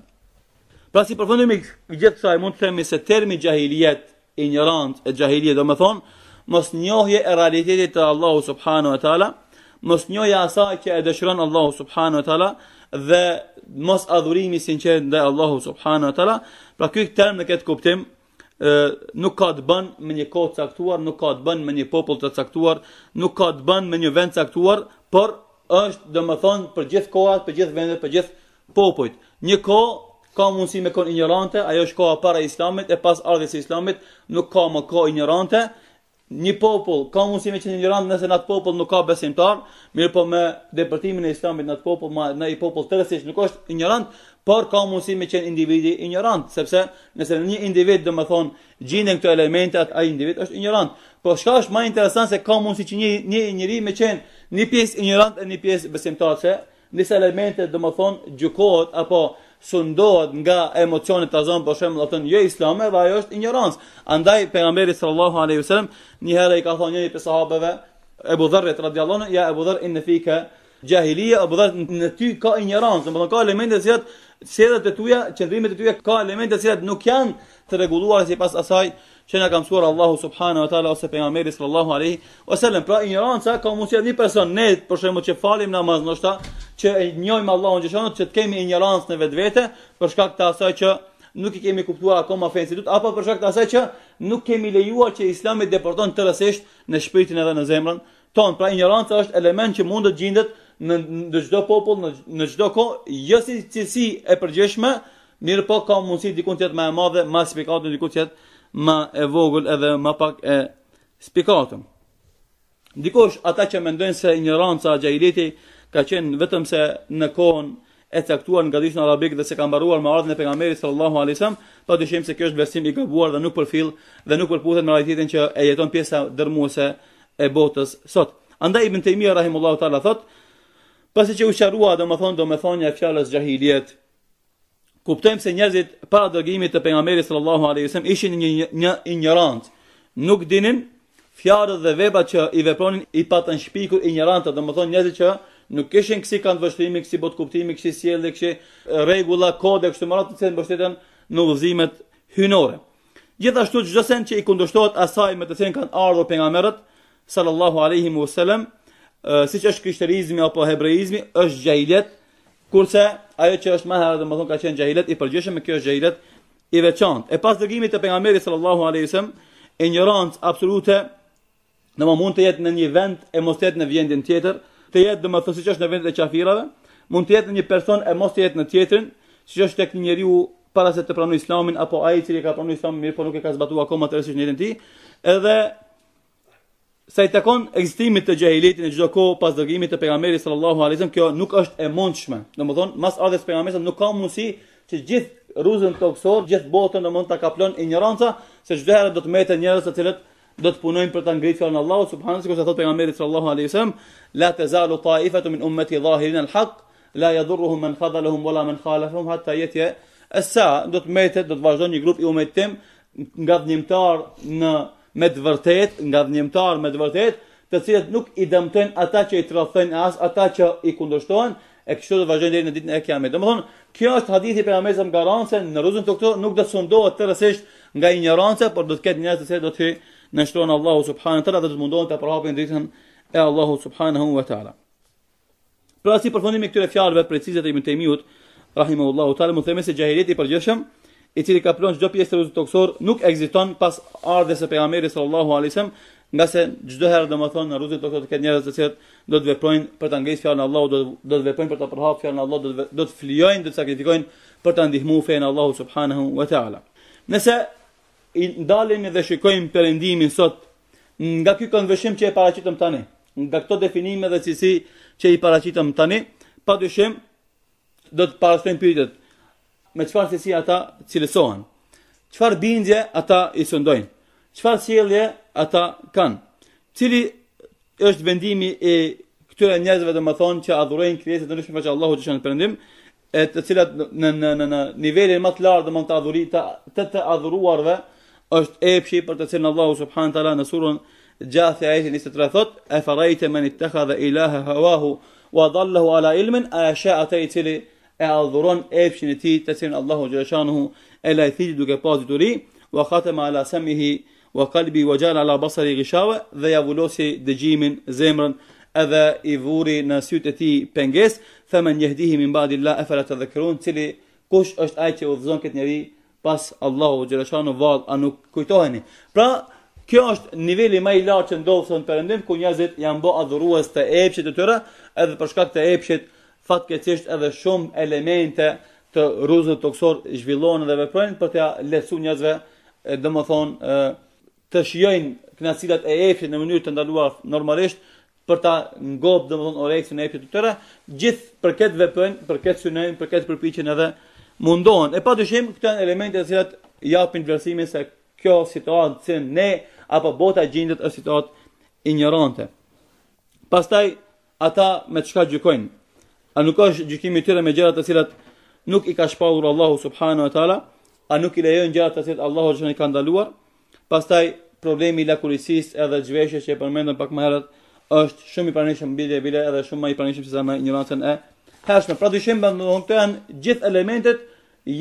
Pra si përfundim i gjithë kësaj, mund të themi se termi gjahiljet, injerant e jahilia do të thonë, mos njohje e realitetit të Allahu subhanahu wa ta'ala, mos njohje asaj që e dëshiron Allahu subhanahu wa ta'ala, dhe mos adhurimi sinqer ndaj Allahu subhanahu wa taala. Pra ky term në këtë kuptim nuk ka të bën me një kohë caktuar, nuk ka të bën me një popull të caktuar, nuk ka të bën me një vend caktuar, por është dhe më thonë për gjithë kohat, për gjithë vendet, për gjithë popojt. Një ko ka mundësi me konë ignorante, ajo është koha para islamit, e pas ardhës e islamit nuk ka më ko ignorante. Një popull ka mundësi me qenë ignorante nëse në atë popull nuk ka besimtar, mirë po me depërtimin e islamit në atë popull, ma në i popull të rësish nuk është ignorant, por ka mundësi me qenë individi ignorant, sepse nëse një individ dhe më thonë gjinë në këto elementet, a individ është ignorant. Po shka është ma interesant se ka mundë që një, një njëri me qenë një pjesë ignorant e një pjesë besimtarë që njësë elemente dhe më thonë gjukohet apo sundohet nga emocionit të zonë po shemë dhe thonë jo islame dhe ajo është ignorancë. Andaj përgëmberi sallallahu aleyhi sallam një herë i ka thonë njëri për sahabeve e budhërrit radiallonu, ja e budhërr i në fike gjahilije, e budhërr në ty ka ignorancë, më thonë ka elemente që jetë sedhët e tuja, qëndrimit e tuja ka elemente që jetë nuk janë të reguluar si pas asaj, që na ka mësuar Allahu subhanahu wa taala ose pejgamberi sallallahu alaihi wasallam. Pra ignoranca ka jetë një person ne për shembull që falim namaz ndoshta që e njohim Allahun gjithashtu që të kemi ignorancë në vetvete për shkak të asaj që nuk i kemi kuptuar akoma fenësitut apo për shkak të asaj që nuk kemi lejuar që Islami deporton të rësisht në shpirtin edhe në zemrën ton. Pra ignoranca është element që mund të gjendet në në çdo popull, në në çdo kohë, jo si cilësi e përgjithshme, mirë po ka mundësi diku tjetër më e madhe, më sipërkat në diku tjetër më e vogël edhe më pak e spikatëm. Ndikosh ata që mendojnë se randë e xhahiliti ka qenë vetëm se në kohën e caktuar nga dhishën arabik dhe se ka mbaruar me ardhën e pejgamberit sallallahu alaihi wasallam, pa shimë se kjo është besim i gabuar dhe nuk përfill dhe nuk përputhet me realitetin që e jeton pjesa dërmuese e botës sot. Andaj Ibn Taymiyyah rahimullahu tala thot, pasi që u dhe më domethënia e fjalës xhahiliet, kuptojmë se njerëzit para dërgimit të pejgamberit sallallahu alaihi wasallam ishin një një ignorant. Nuk dinin fjalët dhe veprat që i vepronin i patën shpikur ignorantë, domethënë njerëzit që nuk kishin kësi kanë vështrimi, kësi bot kuptimi, kësi sjellje, kësi rregulla, kode kështu më radh të cilën mbështeten në udhëzimet hyjnore. Gjithashtu çdo sen që i kundërshtohet asaj me të cilën kanë ardhur pejgamberët sallallahu alaihi wasallam, siç është krishterizmi apo hebreizmi, është gjahiljet, kurse ajo që është më herë dhe më thonë ka qenë gjahilet, i përgjeshëm me kjo gjahilet i veçantë. E pas dërgimit të pejgamberit sallallahu alaihësëm, e njërancë absolute, në më mund të jetë në një vend e mos të jetë në vjendin tjetër, të jetë dhe më që është në vendet e qafirave, mund të jetë në një person e mos të jetë në tjetërin, që është tek një njeri para se të pranu islamin, apo aji cili ka pranu islamin mirë, po nuk e ka zbatuar akoma të rësish njërin ti, edhe sa i takon ekzistimit të gjahilitin e gjdo kohë pas dërgimit të pejgamberi sallallahu alizem, kjo nuk është e mundshme. Në më thonë, mas ardhes pejgamberi nuk ka mundësi që gjithë rruzën të oksor, gjithë botën në mund të kaplon i njëranca, se gjithëherë do të mejtë njërës të cilët do të punojnë për të ngritë fjallë në Allah, subhanë, si kështë e thotë pejgamberi sallallahu alizem, la të zalu taifetu min ummeti dhahirin al la jadhurruhum men khadaluhum, wala men khalafuhum, hatta jetje, e sa do të mejtë, do të vazhdo një grup i umetim, nga në me të vërtet, nga dënjëmtar me të vërtet, të cilët nuk i dëmtojnë ata që i trothojnë as, ata që i kundështojnë, e kështu të vazhdojnë deri në ditën e Kiametit. Domethënë, kjo është hadithi për Ahmed ibn Garance, në rrugën të këto nuk do të sundohet tërësisht nga ignoranca, por do të ketë njerëz të cilët do të në shton Allahu subhanahu wa taala do të mundohen të përhapin drejtën e Allahu subhanahu wa taala. Pra si përfundimi këtyre fjalëve precize të Ibn Temiut, rahimahullahu taala, mund të themi se jahiliti i përgjithshëm i cili ka plonë çdo pjesë rrezut toksor nuk ekziston pas ardhes së pejgamberit sallallahu alajhi wasallam nga se çdo herë domethënë në rrezut toksor ka njerëz të cilët do të veprojnë për ta ngjesh fjalën e Allahut do të do të veprojnë për ta përhapur fjalën e Allahut do të do të flijojnë do të sakrifikojnë për ta ndihmuar fen e Allahut subhanahu wa taala nëse i dalim dhe shikojmë perëndimin sot nga ky konveshim që e paraqitëm tani nga këto definime dhe cilësi që i paraqitëm tani padyshim do të pasojmë pyetjet me qëfar të si ata cilësohen, qëfar bindje ata i sëndojnë, qëfar sjellje ata kanë, cili është vendimi i këtyre njerëzve dhe më thonë që adhurojnë kërjesit në nëshme faqë Allahu që shënë të përëndim, e të cilat në, në, në, në nivelin më të lartë dhe më të adhurit të të, të adhuruarve, është e pëshi për të cilën Allahu subhanë teala në surën gjathja e të njësë të rëthot, e farajte me një të kha dhe të të të e adhuron efshin e tij te cilin Allahu xhashanuhu e la ithi duke pas dituri wa khatama ala samihi wa qalbi wa jala ala basari ghishawa dhe ja vulosi dëgjimin zemrën edhe i vuri në sytë e tij penges thamen yahdih min badi la afala tadhkurun tili kush es ai qe udhzon kët njeri pas Allahu xhashanu vall a nuk kujtoheni pra Kjo është niveli më i lartë që ndodhën perëndim ku njerëzit janë bë adhurues të epshit të tyre, edhe për shkak të epshit fatkecisht edhe shumë elemente të të toksor zhvillohen dhe veprojnë për t'ja lesu njëzve, dhe më thonë, të shjojnë cilat e efjet në mënyrë të ndaluar normalisht, për ta ngopë, dhe më thonë, oreksin e efjet të tëre, gjithë për këtë veprojnë, për këtë synojnë, për këtë përpichin edhe mundohen. E pa të shimë, këta elemente të cilat japin versimin se kjo situatë që ne, apo bota gjindet e situatë ignorante. Pastaj, ata me çka gjykojnë, A nuk është gjykimi tyre me gjëra të cilat nuk i ka shpallur Allahu subhanahu wa taala, a nuk i lejon gjëra të cilat Allahu që i ka ndaluar? Pastaj problemi i lakurisisë edhe zhveshjes që e përmendëm pak më herët është shumë i pranishëm mbi dhe bile edhe shumë më i pranishëm se sa në ignorancën e hershme. Pra dyshim bandon këto janë gjithë elementet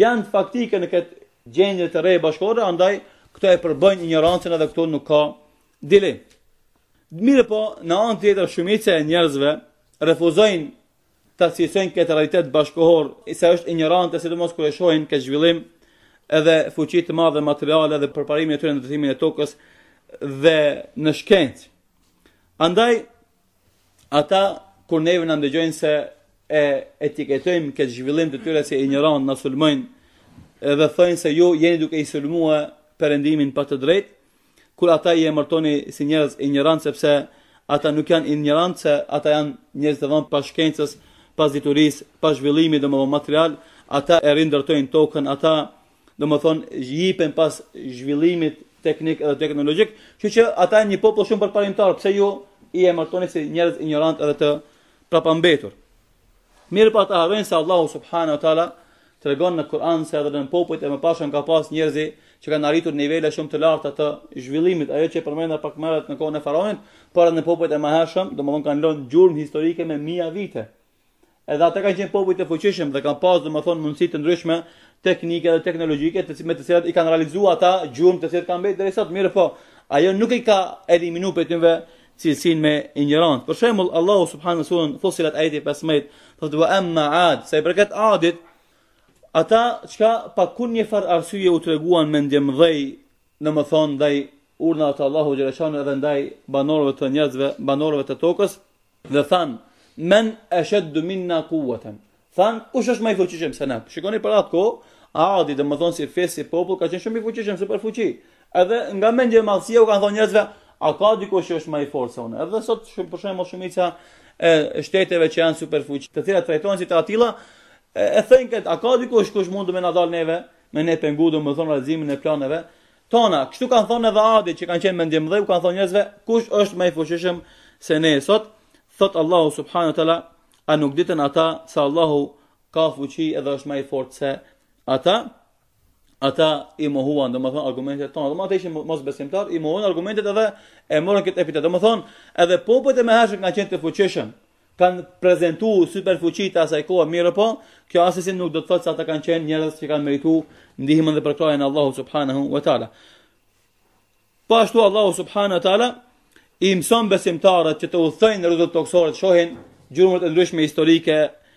janë faktike në këtë gjendje të re bashkore, andaj këto e përbëjnë ignorancën edhe këto nuk ka dilem. Mirë po, në anë tjetër shumica e njerëzve refuzojnë ta cilësojnë këtë realitet bashkohor, se është ignorante, si të mos kërë shojnë këtë zhvillim edhe fuqi të madhe materiale dhe përparimi e tyre në dretimin e tokës dhe në shkencë. Andaj, ata, kur neve në ndëgjojnë se e etiketojmë këtë zhvillim të tyre si injorant, në sulmojnë edhe thënë se ju jeni duke i sulmua perëndimin për të drejtë, kur ata i emërtoni si njerëz injorant sepse ata nuk janë ignorant ata janë njerëz të vonë pa shkencës, pas dituris, pas zhvillimi, dhe më material, ata e rindërtojnë tokën, ata dhe më thonë gjipen pas zhvillimit teknik edhe teknologjik, që që ata një popull shumë përparimtar, pse ju i e mërtoni si njerëz ignorant edhe të prapambetur. Mirë pa të harënë se Allahu subhanë o tala të regonë në Kur'an se edhe në popujt e më pashën ka pas njerëzi që kanë arritur nivele shumë të larta të zhvillimit, ajo që e përmenda pak mërët në kohën e faronin, për edhe në popujt e më hashëm, do më kanë lënë gjurëm historike me mija vite. Edhe ata kanë qenë popujt e fuqishëm dhe kanë pasur domethënë mundësi të ndryshme teknike dhe teknologjike të cilat i kanë realizuar ata gjurmë të cilat kanë bërë deri sot mirë po ajo nuk i ka eliminuar pejtëve cilësinë me injorant. Për shembull Allahu subhanahu wa taala thosilat ayati pasmit thotë wa amma aad se i përket aadit ata çka pa një far arsye u treguan me ndjemdhëj domethënë ndaj urna të Allahu xhallahu edhe ndaj banorëve të njerëzve banorëve të tokës dhe thanë men e shetë dëmin në kuëtën. Thanë, kush është ma i fuqishëm se ne? Shikoni për atë ko, adi dhe më thonë si fesë, si popull, ka qenë shumë i fuqishëm, super fuqi. Edhe nga mendje e malësia u kanë thonë njëzve, a ka diko që është ma i forë se une. Edhe sot, shumë përshemë o shumica e shteteve që janë super fuqi, të tira trajtojnë si të atila, e, e thënë këtë, a ka diko është kush mundu me nadal neve, me ne pengu dhe më thonë razimin e planeve, tona, kështu kanë thonë edhe adi që kanë qenë mendje më dhe, u kanë thonë njëzve, kush është ma i fuqishëm se ne sot, Thot Allahu subhanahu wa taala, a nuk ditën ata se Allahu ka fuqi edhe është më i fortë se ata? Ata i mohuan, do të thonë argumentet tona, do të ishin mos besimtar, i mohuan argumentet edhe e morën këtë epitet. Do thonë, edhe popujt e mëhershëm kanë qenë të fuqishëm, kanë prezentu super fuqi të asaj kohë, mirë po, kjo asesi nuk do të thotë se ata kanë qenë njerëz që kanë merituar ndihmën dhe përkrahjen e subhanahu wa taala. Pashtu Allahu subhanahu wa taala po i mëson besimtarët që të udhëtojnë në rrugën toksore, të shohin gjurmët të ndryshme historike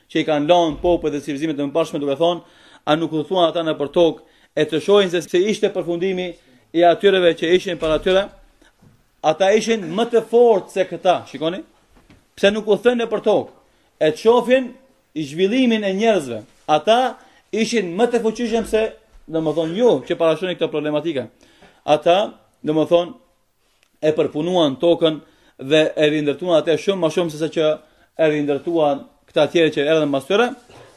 që i kanë lënë popujt dhe civilizimet të mëpashme, duke thonë, a nuk u thuan ata për tokë e të shohin se ishte përfundimi i atyreve që ishin para atyre? Ata ishin më të fortë se këta, shikoni? Pse nuk u thënë për tokë? E të shohin i zhvillimin e njerëzve. Ata ishin më të fuqishëm se, domethënë ju, që parashikoni këtë problematika. Ata, domethënë, e përpunuan tokën dhe e rindërtuan atë shumë më shumë se sa që e rindërtuan këta tjerë që erdhën mbas tyre.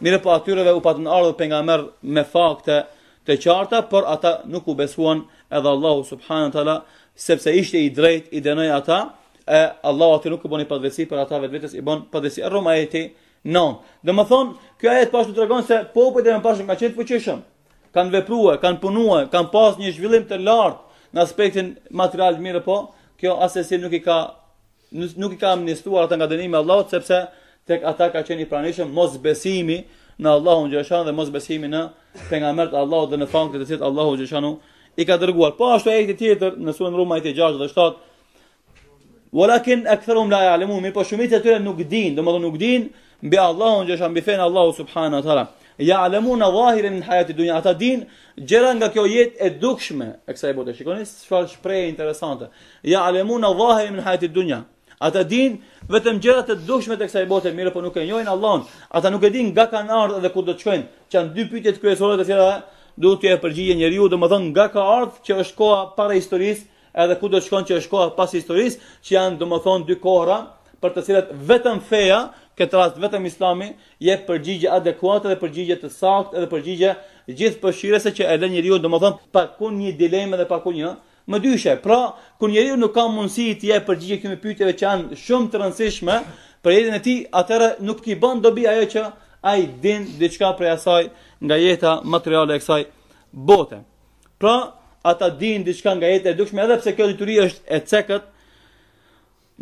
Mirë po atyreve u patën ardhur pejgamber me fakte të qarta, por ata nuk u besuan edhe Allahu subhanahu wa taala sepse ishte i drejtë i dënoi ata e Allahu atë nuk e boni padvesi për ata vetvetes i bën padvesi Roma e ti. Jo. Domethën, kjo ajet po tregon se popujt e mëparshëm qenë të fuqishëm. Kan vepruar, kanë punuar, kanë pasur një zhvillim të lartë në aspektin material mirë po, kjo asesi nuk i ka nuk i ka amnistuar ata nga dënimi i Allahut sepse tek ata ka qenë i pranishëm mos besimi në Allahun xhashan dhe mos besimi në pejgambert Allahut dhe në fankët e të cilët Allahu xhashanu i ka dërguar. Po ashtu ajeti tjetër në surën Ruma ajeti 6 dhe 7. Walakin aktherum la ya'lamun, mirë po shumica e tyre nuk din, domethënë nuk din mbi Allahun xhashan, mbi fen Allahu subhanahu wa taala ja alemu në vahirin në hajati dunja, ata din gjera nga kjo jetë e dukshme, e kësa e bote, shikoni, shfar shpreje interesante, ja alemu në vahirin në hajati dunja, ata din vetëm gjera të dukshme të kësa e bote, mire po nuk e njojnë Allahun, ata nuk e din nga ka në ardhë dhe ku të qënë, që janë dy pytjet kërësore të tjera, du të e përgjigje njeriu, dhe më thonë nga ka ardhë që është koha para historisë, edhe ku do të shkon që është koha pas historisë, që janë domethënë dy kohra, për të cilat vetëm feja këtë rast vetëm Islami jep përgjigje adekuate dhe përgjigje të saktë dhe përgjigje gjithë që e lën njeriu, domethënë pa kon një dilemë dhe pa një Më dyshe, pra, kur njeriu nuk ka mundësi të jetë përgjigje këmi pyetjeve që janë shumë të rëndësishme për jetën e tij, atëherë nuk i bën dobi ajo që ai din diçka për asaj nga jeta materiale e kësaj bote. Pra, ata din diçka nga jeta e dukshme edhe pse kjo detyri është e cekët,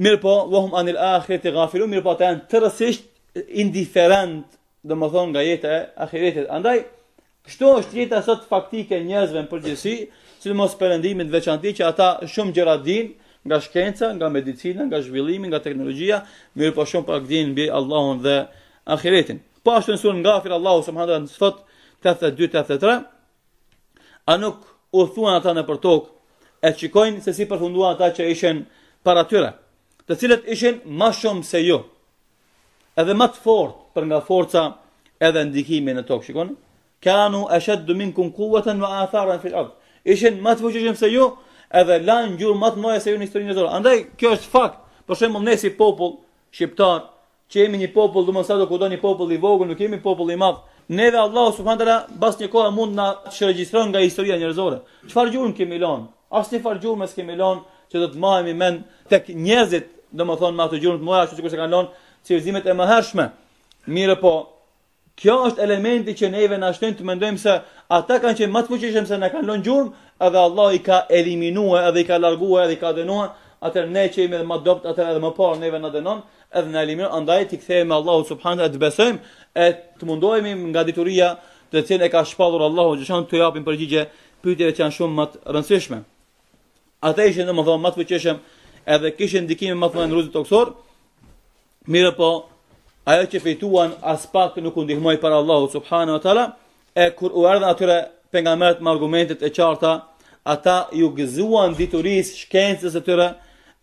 Mirë po, vohëm anil akhirit e gafilu, mirë po të janë të rësisht indiferent dhe më thonë nga jetë e akhiritit. Andaj, kështu është jetë e sot faktike njëzve në përgjësi, si të mos përëndimin veçanti që ata shumë gjera din nga shkenca, nga medicina, nga zhvillimi, nga teknologjia, mirë po shumë pak din bi Allahun dhe akhiritin. Po ashtë nësur nga afir së më handa në sfot, 82-83, a nuk u thuan ata në dhe dhe dhe dhe dhe dhe dhe dhe dhe dhe dhe dhe të cilët ishin ma shumë se ju, edhe ma të fort për nga forca edhe ndikimi në tokë, shikoni, kanu e shetë dëmin kënë kuatën më atharën fil ardhë, ishin ma të fuqishëm se ju, edhe lanë gjurë ma të mojë se ju në historinë e zorë. Andaj, kjo është fakt, për shumë në si popull shqiptar, që jemi një popull, dhe më nësatë kudo një popull i vogën, nuk jemi popull i madhë, Ne dhe Allahu subhanahu bas një kohë mund na shregjistron nga historia njerëzore. Çfarë gjurmë kemi lënë? Asnjë farë gjurmë s'kemi lënë që do të mahemi mend tek njerëzit do të thonë me ato gjërat më ashtu sikur se kanë lënë civilizimet e mëhershme. Mirë po, kjo është elementi që neve na shtojnë të mendojmë se ata kanë qenë më të fuqishëm se na kanë lënë gjurmë, edhe Allah i ka eliminuar, edhe i ka larguar, edhe i ka dënuar, atë ne që jemi më dobët atë edhe më parë neve na dënon, edhe na eliminon, andaj ti kthehemi me Allahu subhanahu te besojmë e të mundohemi nga deturia të cilën e ka shpallur Allahu që janë të japin përgjigje pyetjeve që janë shumë më të rëndësishme. Ata ishin domethënë më të fuqishëm edhe kishin ndikime më të mëdha në rrugën tokësor. Mirë po, ajo që fituan as pak nuk u ndihmoi para Allahut subhanahu wa taala. E kur u erdhën atyre pejgamberët me argumentet e qarta, ata ju gëzuan diturisë shkencës së tyre,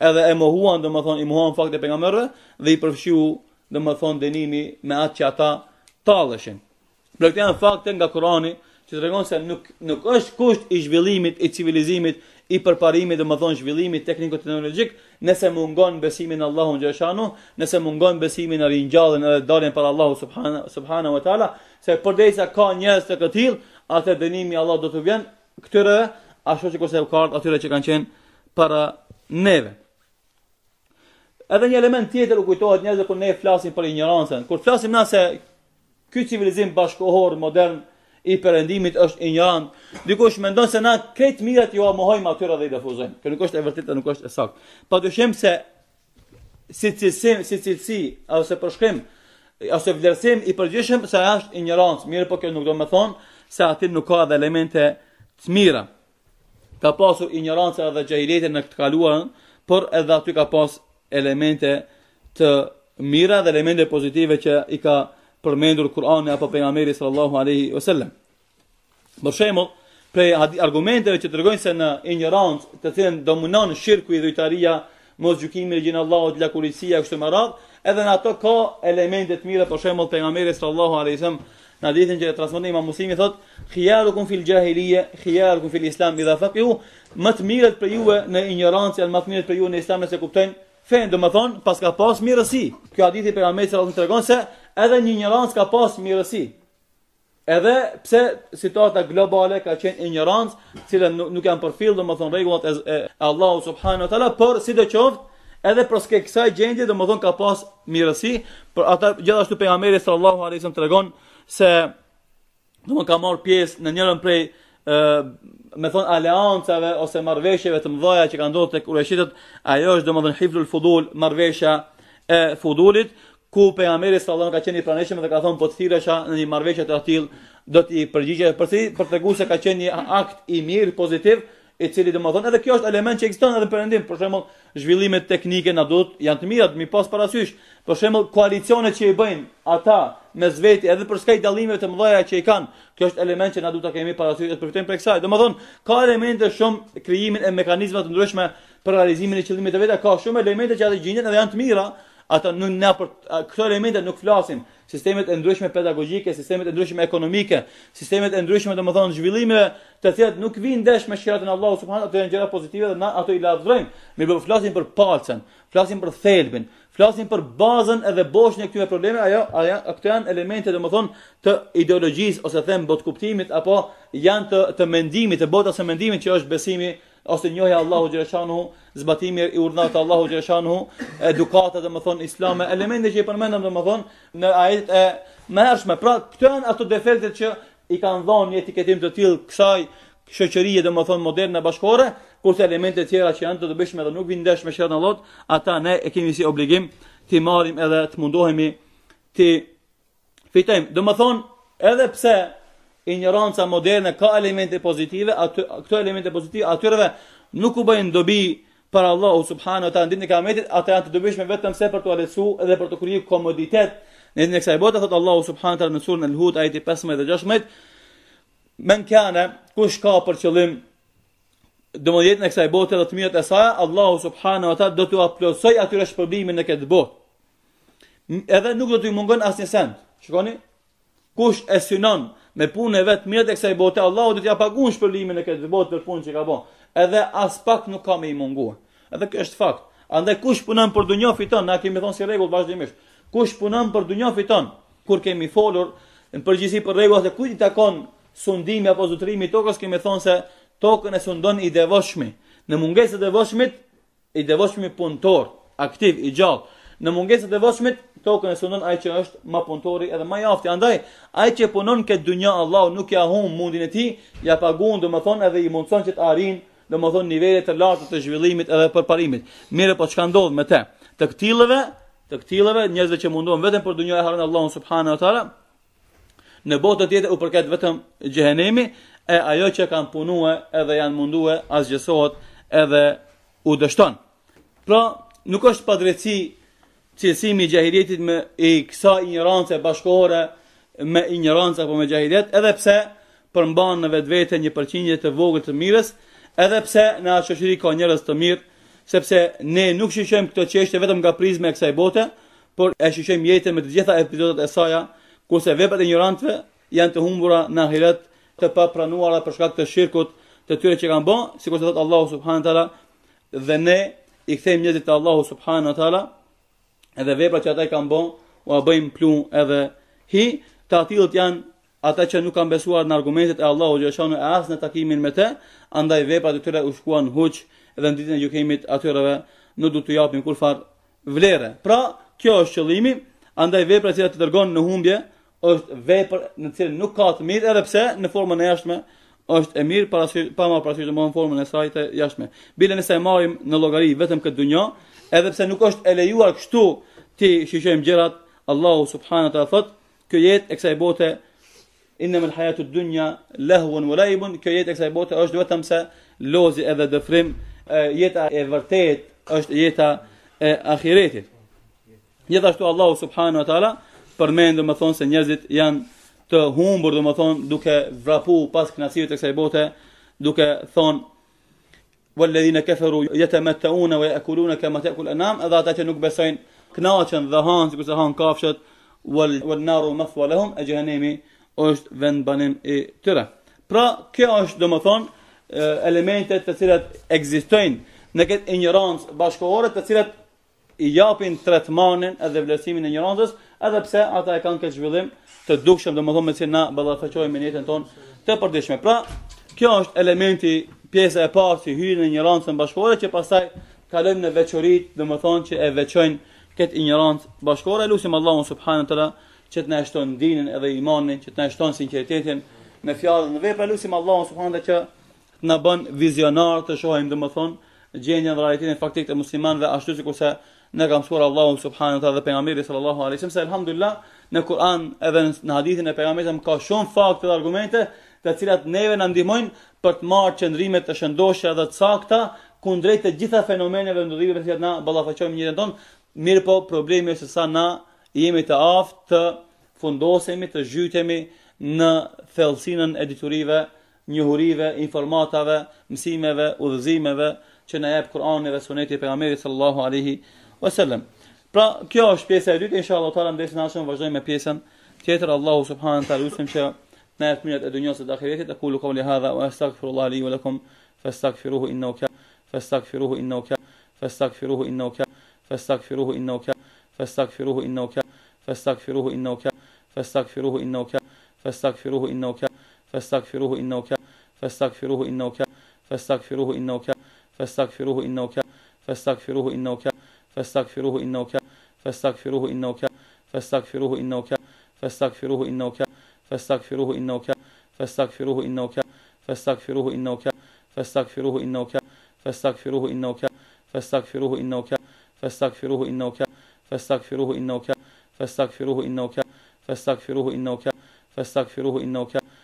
edhe e mohuan domethënë i mohuan faktet e pejgamberëve dhe i përfshiu domethënë dënimi me atë që ata talleshin. Për këtë janë fakte nga Kurani që të regonë se nuk, nuk është kusht i zhvillimit, i civilizimit, i përparimit dhe më thonë zhvillimit teknologjik, nëse mungon besimin Allahu në gjëshanu, nëse mungon besimin në rinjallën edhe darin për Allahu subhana, subhana wa ta'ala, se përdejsa ka njës të këtil, atë dënimi Allah do të vjen, këtyre, asho që kërse e kartë, atyre që kanë qenë para neve. Edhe një element tjetër u kujtohet njerëzve kër ne flasim për ignorancën. kër flasim nëse këtë civilizim bashkohor, modern, i perëndimit është i njan. Dikush mendon se na këtë mirat jua mohojmë aty rreth dhe i dëfuzojmë. Kjo nuk është e vërtetë, nuk është e saktë. Po dyshem se si si si si ose po shkrim ose vlerësim i përgjithshëm se ajo është injorancë. Mirë, po kjo nuk do të thonë se aty nuk ka dhe elemente të mira. Ka pasur ignorancë edhe xhailete në këtë kaluar, por edhe aty ka pas elemente të mira dhe elemente pozitive që i ka përmendur Kur'ani apo pejgamberi sallallahu alaihi wasallam. Për shembull, për argumente që tregojnë se në injorancë të cilën do mundon shirku i dhujtaria, gjykimi i gjin Allahut, lakuricia kështu me radhë, edhe në ato ka elemente të mira, për shembull pejgamberi sallallahu alaihi wasallam Në ditën që e transmetoi Imam Muslimi thot: "Khiyarukum fil jahiliyah, khiyarukum fil islam idha faqihu." Më të mirët për juve në ignorancë, më të mirët për juve në islam nëse kuptojnë fen do të thon pas ka pas mirësi. Kjo hadith ditë pejgamberit sallallahu alajhi wasallam tregon se edhe një ignorancë ka pas mirësi. Edhe pse situata globale ka qenë ignorancë, të cilën nuk janë përfill domethën rregullat e, e Allahu subhanahu wa taala, por sidoqoftë, edhe për s'ke kësaj gjendje domethën ka pas mirësi, por ata gjithashtu pejgamberi sallallahu alajhi wasallam tregon se domon ka marr pjesë në njërin prej me thon aleancave ose marrveshjeve të mëdha që kanë ndodhur tek ureshitët, ajo është domodin hiflul fudul, marrveshja e fudulit, ku pejgamberi sallallahu alajhi wasallam ka qenë pranëshëm dhe ka thon po thirresha në një marrveshje të tillë do të përgjigjesh përsi për të qenë se ka qenë një akt i mirë, pozitiv, i cili do edhe kjo është element që ekziston edhe perëndim. Për shembull, zhvillimet teknike na duhet janë të mira, më pas parasysh. Për shembull, koalicionet që i bëjnë ata me zveti edhe për skaj dallimeve të mëdha që i kanë, kjo është element që na duhet ta kemi parasysh të përfitojmë prej kësaj. Domethënë, ka elemente shumë krijimin e mekanizmave të ndryshme për realizimin e qëllimeve të veta, ka shumë elemente që ata gjinin edhe janë të mira, ata nuk ne për këto elemente nuk flasim sistemet e ndryshme pedagogjike, sistemet e ndryshme ekonomike, sistemet e ndryshme të më thonë zhvillime të cilat nuk vinë desh me shiratën Allah subhanë, ato janë gjera pozitive dhe na ato i lavdrojmë. Mi bëu flasin për palcen, flasin për thelbin, flasin për bazën edhe boshën e këtyre probleme, ajo, ajo, këto janë elemente të më thonë të ideologjisë, ose them botë kuptimit, apo janë të, të mendimit, të botë ose mendimit që është besimi ose njohja e Allahu xhaleshanu zbatimi i urdhnat të Allahu xhaleshanu edukata do të thonë, islame elemente që i përmendëm do të thonë, në ajet e mëshme pra këto janë ato defektet që i kanë dhënë një etiketim të tillë kësaj shoqërie do të thonë, moderne bashkore kurse elemente të tjera që janë të dobishme dhe nuk vinë ndesh me shërën Allahut ata ne e kemi si obligim të marrim edhe të mundohemi të fitojmë do të thonë edhe pse ignoranca moderne ka elemente pozitive, aty, këto elemente pozitive atyreve nuk u bëjnë dobi për Allahu subhanahu wa taala ditën e Kiametit, ata janë të dobishme vetëm se për të alesu dhe për të krijuar komoditet. Në ditën e kësaj bote thot Allahu subhanahu wa taala në surën Al-Hud ajeti 15 dhe 16, "Men kana kush ka për qëllim domodjetën në kësaj botë dhe të mirët e saja, Allahu subhanahu wa do të aplosoj atyre shpërblimin në këtë botë." Edhe nuk do t'i mungon asnjë send. Shikoni, kush e synon me punë e vetë mirë e kësa i bote, Allahu dhe t'ja pagun shpëllimin e këtë botë për punë që ka bo. Edhe as pak nuk ka me i munguar. Edhe kjo është fakt. Andaj kush punën për dunjo fiton, na kemi thonë si rregull vazhdimisht. Kush punën për dunjo fiton, kur kemi folur, në përgjithësi për rregullat dhe kujt i takon sundimi apo zutrimi tokës, kemi thonë se tokën e sundon i devoshmi. Në munges e devoshmit, i devoshmi punëtor, aktiv, i gjallë në mungesat e vëshmit, tokën e sundon ai që është më puntori edhe më i aftë. Andaj, ai që punon këtë dynjë Allahu nuk ja humb mundin e tij, ja paguon domethënë edhe i mundson që të arrijë domethënë nivele të larta të zhvillimit edhe përparimit. Mirë, po çka ndodh me te? Të këtilleve, të këtilleve, njerëzve që mundon vetëm për dynjë e harën Allahun subhanahu wa taala, në botën tjetër u përket vetëm xhehenemi e ajo që kanë punuar edhe janë munduar asgjësohet edhe u dështon. Pra, nuk është padrejti cilësimi i jahilitetit me i kësa ignorancë bashkore me injorancë apo me jahilitet edhe pse përmban në vetë vete një përqindje të vogël të mirës, edhe pse në atë shoqëri ka njerëz të mirë, sepse ne nuk shihem këto çështje vetëm nga prizme e kësaj bote, por e shihem jetën me të gjitha epizodet e saj, ku se veprat e ignorantëve janë të humbura në ahiret të papranuara për shkak të shirkut të tyre që kanë bën, sikur se thotë Allahu subhanahu taala, dhe ne i kthejmë njerëzit të Allahu subhanahu taala, edhe vepra që ata i kanë bën, u a bëjnë edhe hi, ta atillët janë ata që nuk kanë besuar në argumentet e që Gjeshanu e asë në takimin me te, andaj vepra të tëre u shkuan huç edhe në ditën e gjukimit atyreve në du të japin kur farë vlere. Pra, kjo është qëllimi, andaj vepra që të dërgon në humbje, është vepër në cilë nuk ka të mirë, edhe pse në formën e jashtme është e mirë, parasysh, pa marë parasysh të mojnë formën e sajtë e jashtme. Bile nëse e marrim në llogari vetëm këtë dunjë, edhe pse nuk është e lejuar kështu ti shijojmë gjërat, Allahu subhanahu ta thot, kjo jetë e kësaj bote inna al hayatu dunya lahwun wa laibun, kjo jetë e kësaj bote është vetëm se lozi edhe dëfrim, jeta e vërtet është jeta e ahiretit. Gjithashtu Allahu subhanahu taala përmend domethën se njerëzit janë të humbur domethën duke vrapu pas kënaqësive të kësaj bote, duke thonë Walladhina kafaru yatamattauna wa ya'kuluna kama ta'kul anam adata te nuk besojn knaqen dhe han sikur se han kafshat wal wal naru mathwa lahum ajhanami os vend banim i tyre pra kjo es domethon elementet te cilat ekzistojn ne ket injorans bashkohore te cilat i japin tretmanin edhe vlerësimin e injorancës edhe pse ata e kanë këtë zhvillim të dukshëm domethon me se na ballafaqojmë në jetën tonë të përditshme pra kjo es elementi pjesë e parë që hyjnë në injorancën bashkore që pastaj kalojnë në më domethënë që e veçojnë këtë injorancë bashkore, lutim Allahun subhanuhu teala që të na shton dinën edhe imanin, që të na shton sinqeritetin në fjalë dhe vepra, lusim Allahun subhanuhu teala që të na bën vizionar të shohim domethënë gjendjen e dhe në faktik të muslimanëve ashtu si kurse ne kam thur Allahu subhanahu dhe pejgamberi sallallahu alaihi se elhamdulillah, në Kur'an edhe në hadithin e pejgamberit ka shumë fakte dhe argumente të cilat neve na ndihmojnë për të marrë qëndrime të shëndoshë dhe të sakta kundrejt të gjitha fenomeneve ndodhive që na ballafaqojmë njërin tonë, mirë po problemi është se sa na jemi të aftë të fundosemi të zhytemi në thellësinë e diturive, njohurive, informatave, mësimeve, udhëzimeve që na jep Kurani dhe Suneti e pejgamberit sallallahu alaihi wasallam. Pra, kjo është pjesa e dytë, inshallah, tani ndesë na shumë vazhdojmë me pjesën tjetër. Allahu subhanahu wa taala usim që نهاية من الدنيا والآخرة أقول قولي هذا وأستغفر الله لي ولكم فاستغفروه إنه كان فاستغفروه إنه كان فاستغفروه إنه كان فاستغفروه إنه كان فاستغفروه إنه كان فاستغفروه إنه كان فاستغفروه إنه كان فاستغفروه إنه كان فاستغفروه إنه كان فاستغفروه إنه كان فاستغفروه إنه كان فاستغفروه إنه كان فاستغفروه إنه كان فاستغفروه إنه كان فاستغفروه إنه كان فاستغفروه إنه كان فاستغفروه إنه كان فاستغفروه إنه كان فاستغفروه إنه كان فاستغفروه إنه كان فاستغفروه إنه كان فاستغفروه إنه كان فاستغفروه إنه كان فاستغفروه إنه كان فاستغفروه إنه كان فاستغفروه إنه كان فاستغفروه إنه كان فاستغفروه إنه كان